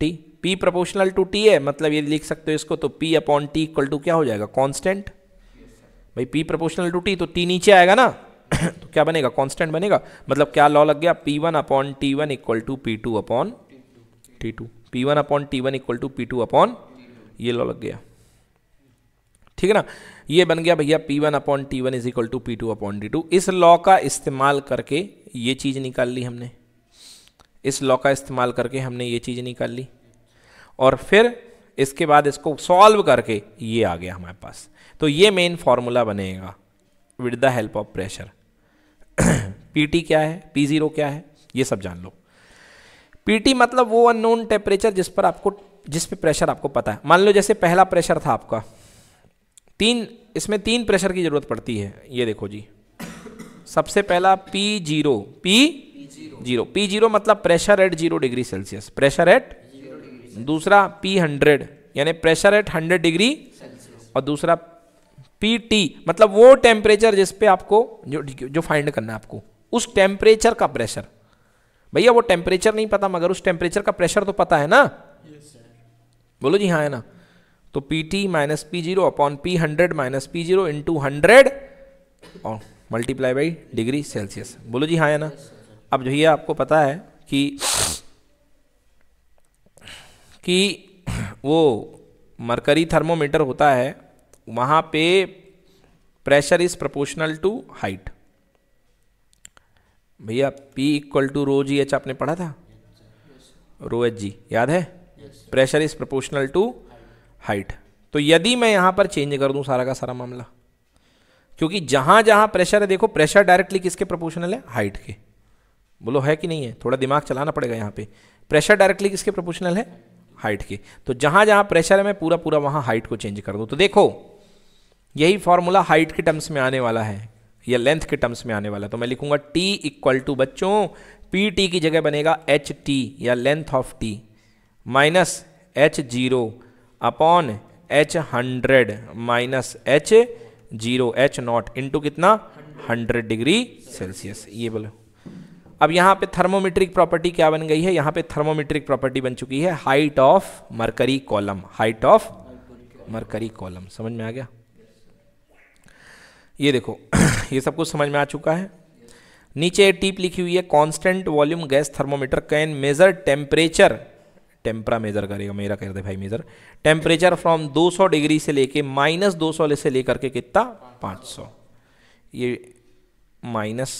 T P proportional to T है मतलब ये लिख सकते हो इसको तो P upon T equal to क्या हो जाएगा कांस्टेंट भाई पी प्रपोर्शनल टू टी तो टी नीचे आएगा ना [COUGHS] तो क्या बनेगा कॉन्स्टेंट बनेगा मतलब क्या लॉ लग गया P one upon T one equal to P two upon T two P one upon T one equal to P two upon ये लो लग गया ठीक है ना ये बन गया भैया P1 one upon T one is equal to P two upon T two इस लॉ का इस्तेमाल करके ये चीज़ निकाल ली हमने इस लॉ का इस्तेमाल करके हमने ये चीज़ निकाल ली और फिर इसके बाद इसको सॉल्व करके ये आ गया हमारे पास तो ये मेन फॉर्मूला बनेगा with the help of pressure T क्या है पी जीरो क्या है ये सब जान लो टी मतलब वो अननोन टेम्परेचर जिस पर आपको जिस पे प्रेशर आपको पता है मान लो जैसे पहला प्रेशर था आपका तीन इसमें तीन प्रेशर की ज़रूरत पड़ती है ये देखो जी सबसे पहला P zero P zero P zero मतलब pressure at zero degree Celsius pressure at दूसरा पी हंड्रेड यानी प्रेशर एट हंड्रेड डिग्री और दूसरा पी टी मतलब वो टेम्परेचर जिसपे आपको जो जो फाइंड करना है आपको उस टेम्परेचर का प्रेशर भैया वो टेम्परेचर नहीं पता मगर उस टेम्परेचर का प्रेशर तो पता है ना yes, बोलो जी हाँ है ना तो P T minus P zero upon P hundred minus P zero into hundred और मल्टीप्लाई बाई डिग्री सेल्सियस बोलो जी हाँ है ना अब जो ये आपको पता है कि कि वो मरकरी थर्मोमीटर होता है वहाँ पे pressure is proportional to height भैया P equal to rho G H आपने पढ़ा था रो एच जी याद है pressure is proportional to height तो यदि मैं यहां पर चेंज कर दूं सारा का सारा मामला क्योंकि जहां जहां प्रेशर है देखो प्रेशर डायरेक्टली किसके प्रोपोर्शनल है हाइट के बोलो है कि नहीं है थोड़ा दिमाग चलाना पड़ेगा यहां पे प्रेशर डायरेक्टली किसके प्रोपोर्शनल है हाइट के तो जहां जहां प्रेशर है मैं पूरा पूरा वहां हाइट को चेंज कर दू तो देखो यही फॉर्मूला हाइट के टर्म्स में आने वाला है या लेंथ के टर्म्स में आने वाला है तो मैं लिखूंगा टी इक्वल टू बच्चों पी टी की जगह बनेगा एच टी या length of T minus H zero upon H hundred minus H zero H not into कितना हंड्रेड डिग्री सेल्सियस ये बोलो अब यहाँ पे थर्मोमीट्रिक प्रॉपर्टी क्या बन गई है यहाँ पे थर्मोमीट्रिक प्रॉपर्टी बन चुकी है height of mercury column height of mercury column समझ में आ गया ये देखो [CLEARS THROAT] ये सब कुछ समझ में आ चुका है नीचे टीप लिखी हुई है constant volume gas thermometer can measure temperature टेम्परा मेजर करेगा मेरा कर दे भाई मेजर टेम्परेचर फ्रॉम 200 डिग्री से लेके माइनस दो सौ से लेकर के कितना 500 ये माइनस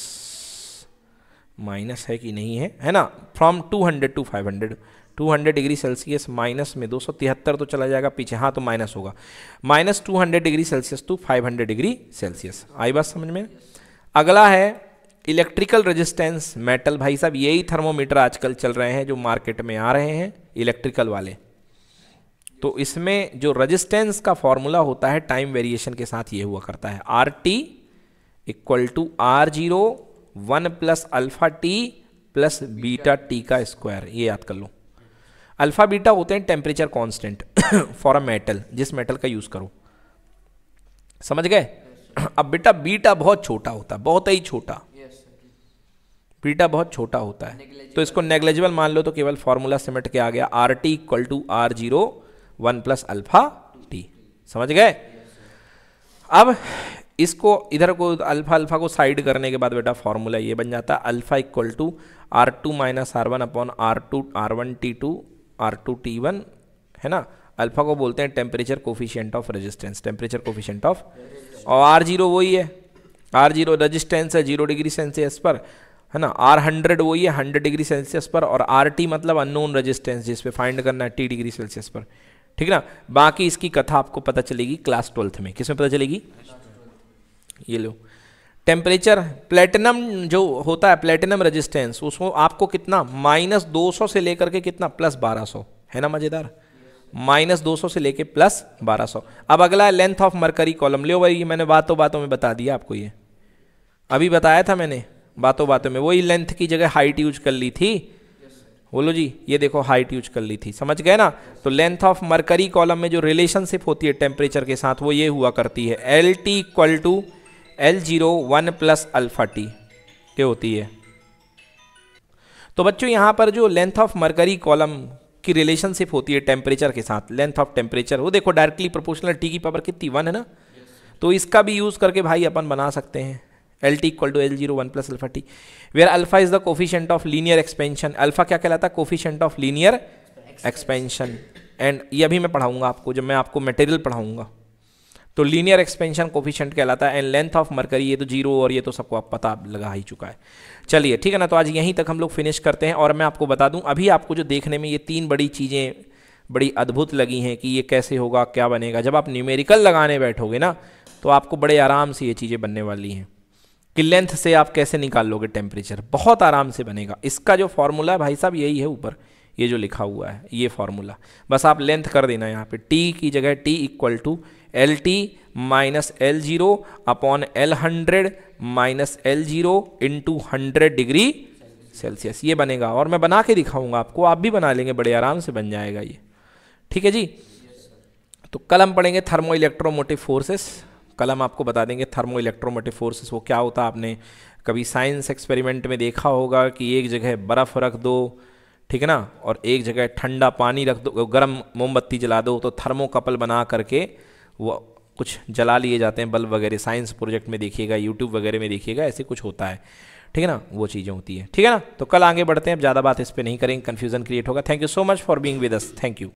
माइनस है कि नहीं है है ना from 200 to 500 200 degree Celsius minus में दो तो चला जाएगा पीछे हाँ तो माइनस होगा minus two degree Celsius to 500 degree Celsius आई बात समझ में अगला है इलेक्ट्रिकल रेजिस्टेंस मेटल भाई साहब यही थर्मोमीटर आजकल चल रहे हैं जो मार्केट में आ रहे हैं इलेक्ट्रिकल वाले तो इसमें जो रेजिस्टेंस का फॉर्मूला होता है टाइम वेरिएशन के साथ ये हुआ करता है R T equal to R zero one plus alpha T plus beta T का स्क्वायर ये याद कर लो अल्फा बीटा होते हैं temperature constant for a metal जिस मेटल का यूज़ करो समझ गए अब बेटा बीटा बहुत छोटा होता है बहुत ही छोटा बीटा बहुत छोटा होता है तो इसको नेग्लेजिबल मान लो तो केवल फॉर्मूला सिमट के आ गया R T equal to R zero one plus alpha T समझ गए अब इसको इधर को अल्फा अल्फा को साइड करने के बाद बेटा फॉर्मूला ये बन जाता है alpha equal to R two minus R one upon R two R one T two R two T one है ना अल्फा को बोलते हैं temperature coefficient of resistance temperature coefficient of और आर जीरो वही है आर जीरो रजिस्टेंस है zero degree Celsius पर है ना आर हंड्रेड वही है हंड्रेड डिग्री सेल्सियस पर और आर टी मतलब अननोन रेजिस्टेंस जिस पे फाइंड करना है टी डिग्री सेल्सियस पर ठीक ना बाकी इसकी कथा आपको पता चलेगी क्लास ट्वेल्थ में किस में पता चलेगी ये लो टेम्परेचर प्लेटिनम जो होता है प्लेटिनम रेजिस्टेंस उसको आपको कितना माइनस दो सौ से लेकर के कितना प्लस बारह सौ है ना मज़ेदार माइनस दो सौ से लेके प्लस बारह सौ अब अगला लेंथ ऑफ मरकरी कॉलम ले भाई ये मैंने बातों बातों में बता दिया आपको ये अभी बताया था मैंने बातों बातों में वही लेंथ की जगह हाइट यूज कर ली थी बोलो जी ये देखो हाइट यूज कर ली थी समझ गए ना तो लेंथ ऑफ मरकरी कॉलम में जो रिलेशनशिप होती है टेम्परेचर के साथ वो ये हुआ करती है L T equal to L zero one plus alpha T के होती है तो बच्चों यहां पर जो लेंथ ऑफ मरकरी कॉलम की रिलेशनशिप होती है टेम्परेचर के साथ लेंथ ऑफ टेम्परेचर वो देखो डायरेक्टली प्रोपोर्शनल टी की पावर कितनी वन है ना तो इसका भी यूज़ करके भाई अपन बना सकते हैं L T equal to L zero one plus alpha T where alpha is the coefficient of linear expansion alpha क्या कहलाता है coefficient of linear expansion and ये अभी मैं पढ़ाऊंगा आपको जब मैं आपको मटेरियल पढ़ाऊंगा तो लीनियर एक्सपेंशन कोफिशियंट कहलाता है एंड लेंथ ऑफ मरकरी ये तो जीरो और ये तो सबको आप पता लगा ही चुका है चलिए ठीक है ना तो आज यहीं तक हम लोग फिनिश करते हैं और मैं आपको बता दूं अभी आपको जो देखने में ये तीन बड़ी चीज़ें बड़ी अद्भुत लगी हैं कि ये कैसे होगा क्या बनेगा जब आप न्यूमेरिकल लगाने बैठोगे ना तो आपको बड़े आराम से ये चीज़ें बनने वाली हैं कि लेंथ से आप कैसे निकाल लोगे टेम्परेचर बहुत आराम से बनेगा इसका जो फॉर्मूला है भाई साहब यही है ऊपर ये जो लिखा हुआ है ये फॉर्मूला बस आप लेंथ कर देना यहाँ पे टी की जगह T equal to L T minus L zero upon L hundred minus L zero into hundred degree Celsius ये बनेगा और मैं बना के दिखाऊंगा आपको आप भी बना लेंगे बड़े आराम से बन जाएगा ये ठीक है जी तो कल हम पढ़ेंगे थर्मो इलेक्ट्रोमोटिव फोर्सेस कल हम आपको बता देंगे थर्मो इलेक्ट्रोमोटिव फोर्सेस वो क्या होता है आपने कभी साइंस एक्सपेरिमेंट में देखा होगा कि एक जगह बर्फ़ रख दो ठीक है ना और एक जगह ठंडा पानी रख दो गर्म मोमबत्ती जला दो तो थर्मोकपल बना करके वो कुछ जला लिए जाते हैं बल्ब वगैरह साइंस प्रोजेक्ट में देखिएगा यूट्यूब वगैरह में देखिएगा ऐसे कुछ होता है ठीक है ना वो चीज़ें होती है ठीक है ना तो कल आगे बढ़ते हैं अब ज़्यादा बात इस पर नहीं करेंगे कन्फ्यूजन क्रिएट होगा thank you so much for being with us thank you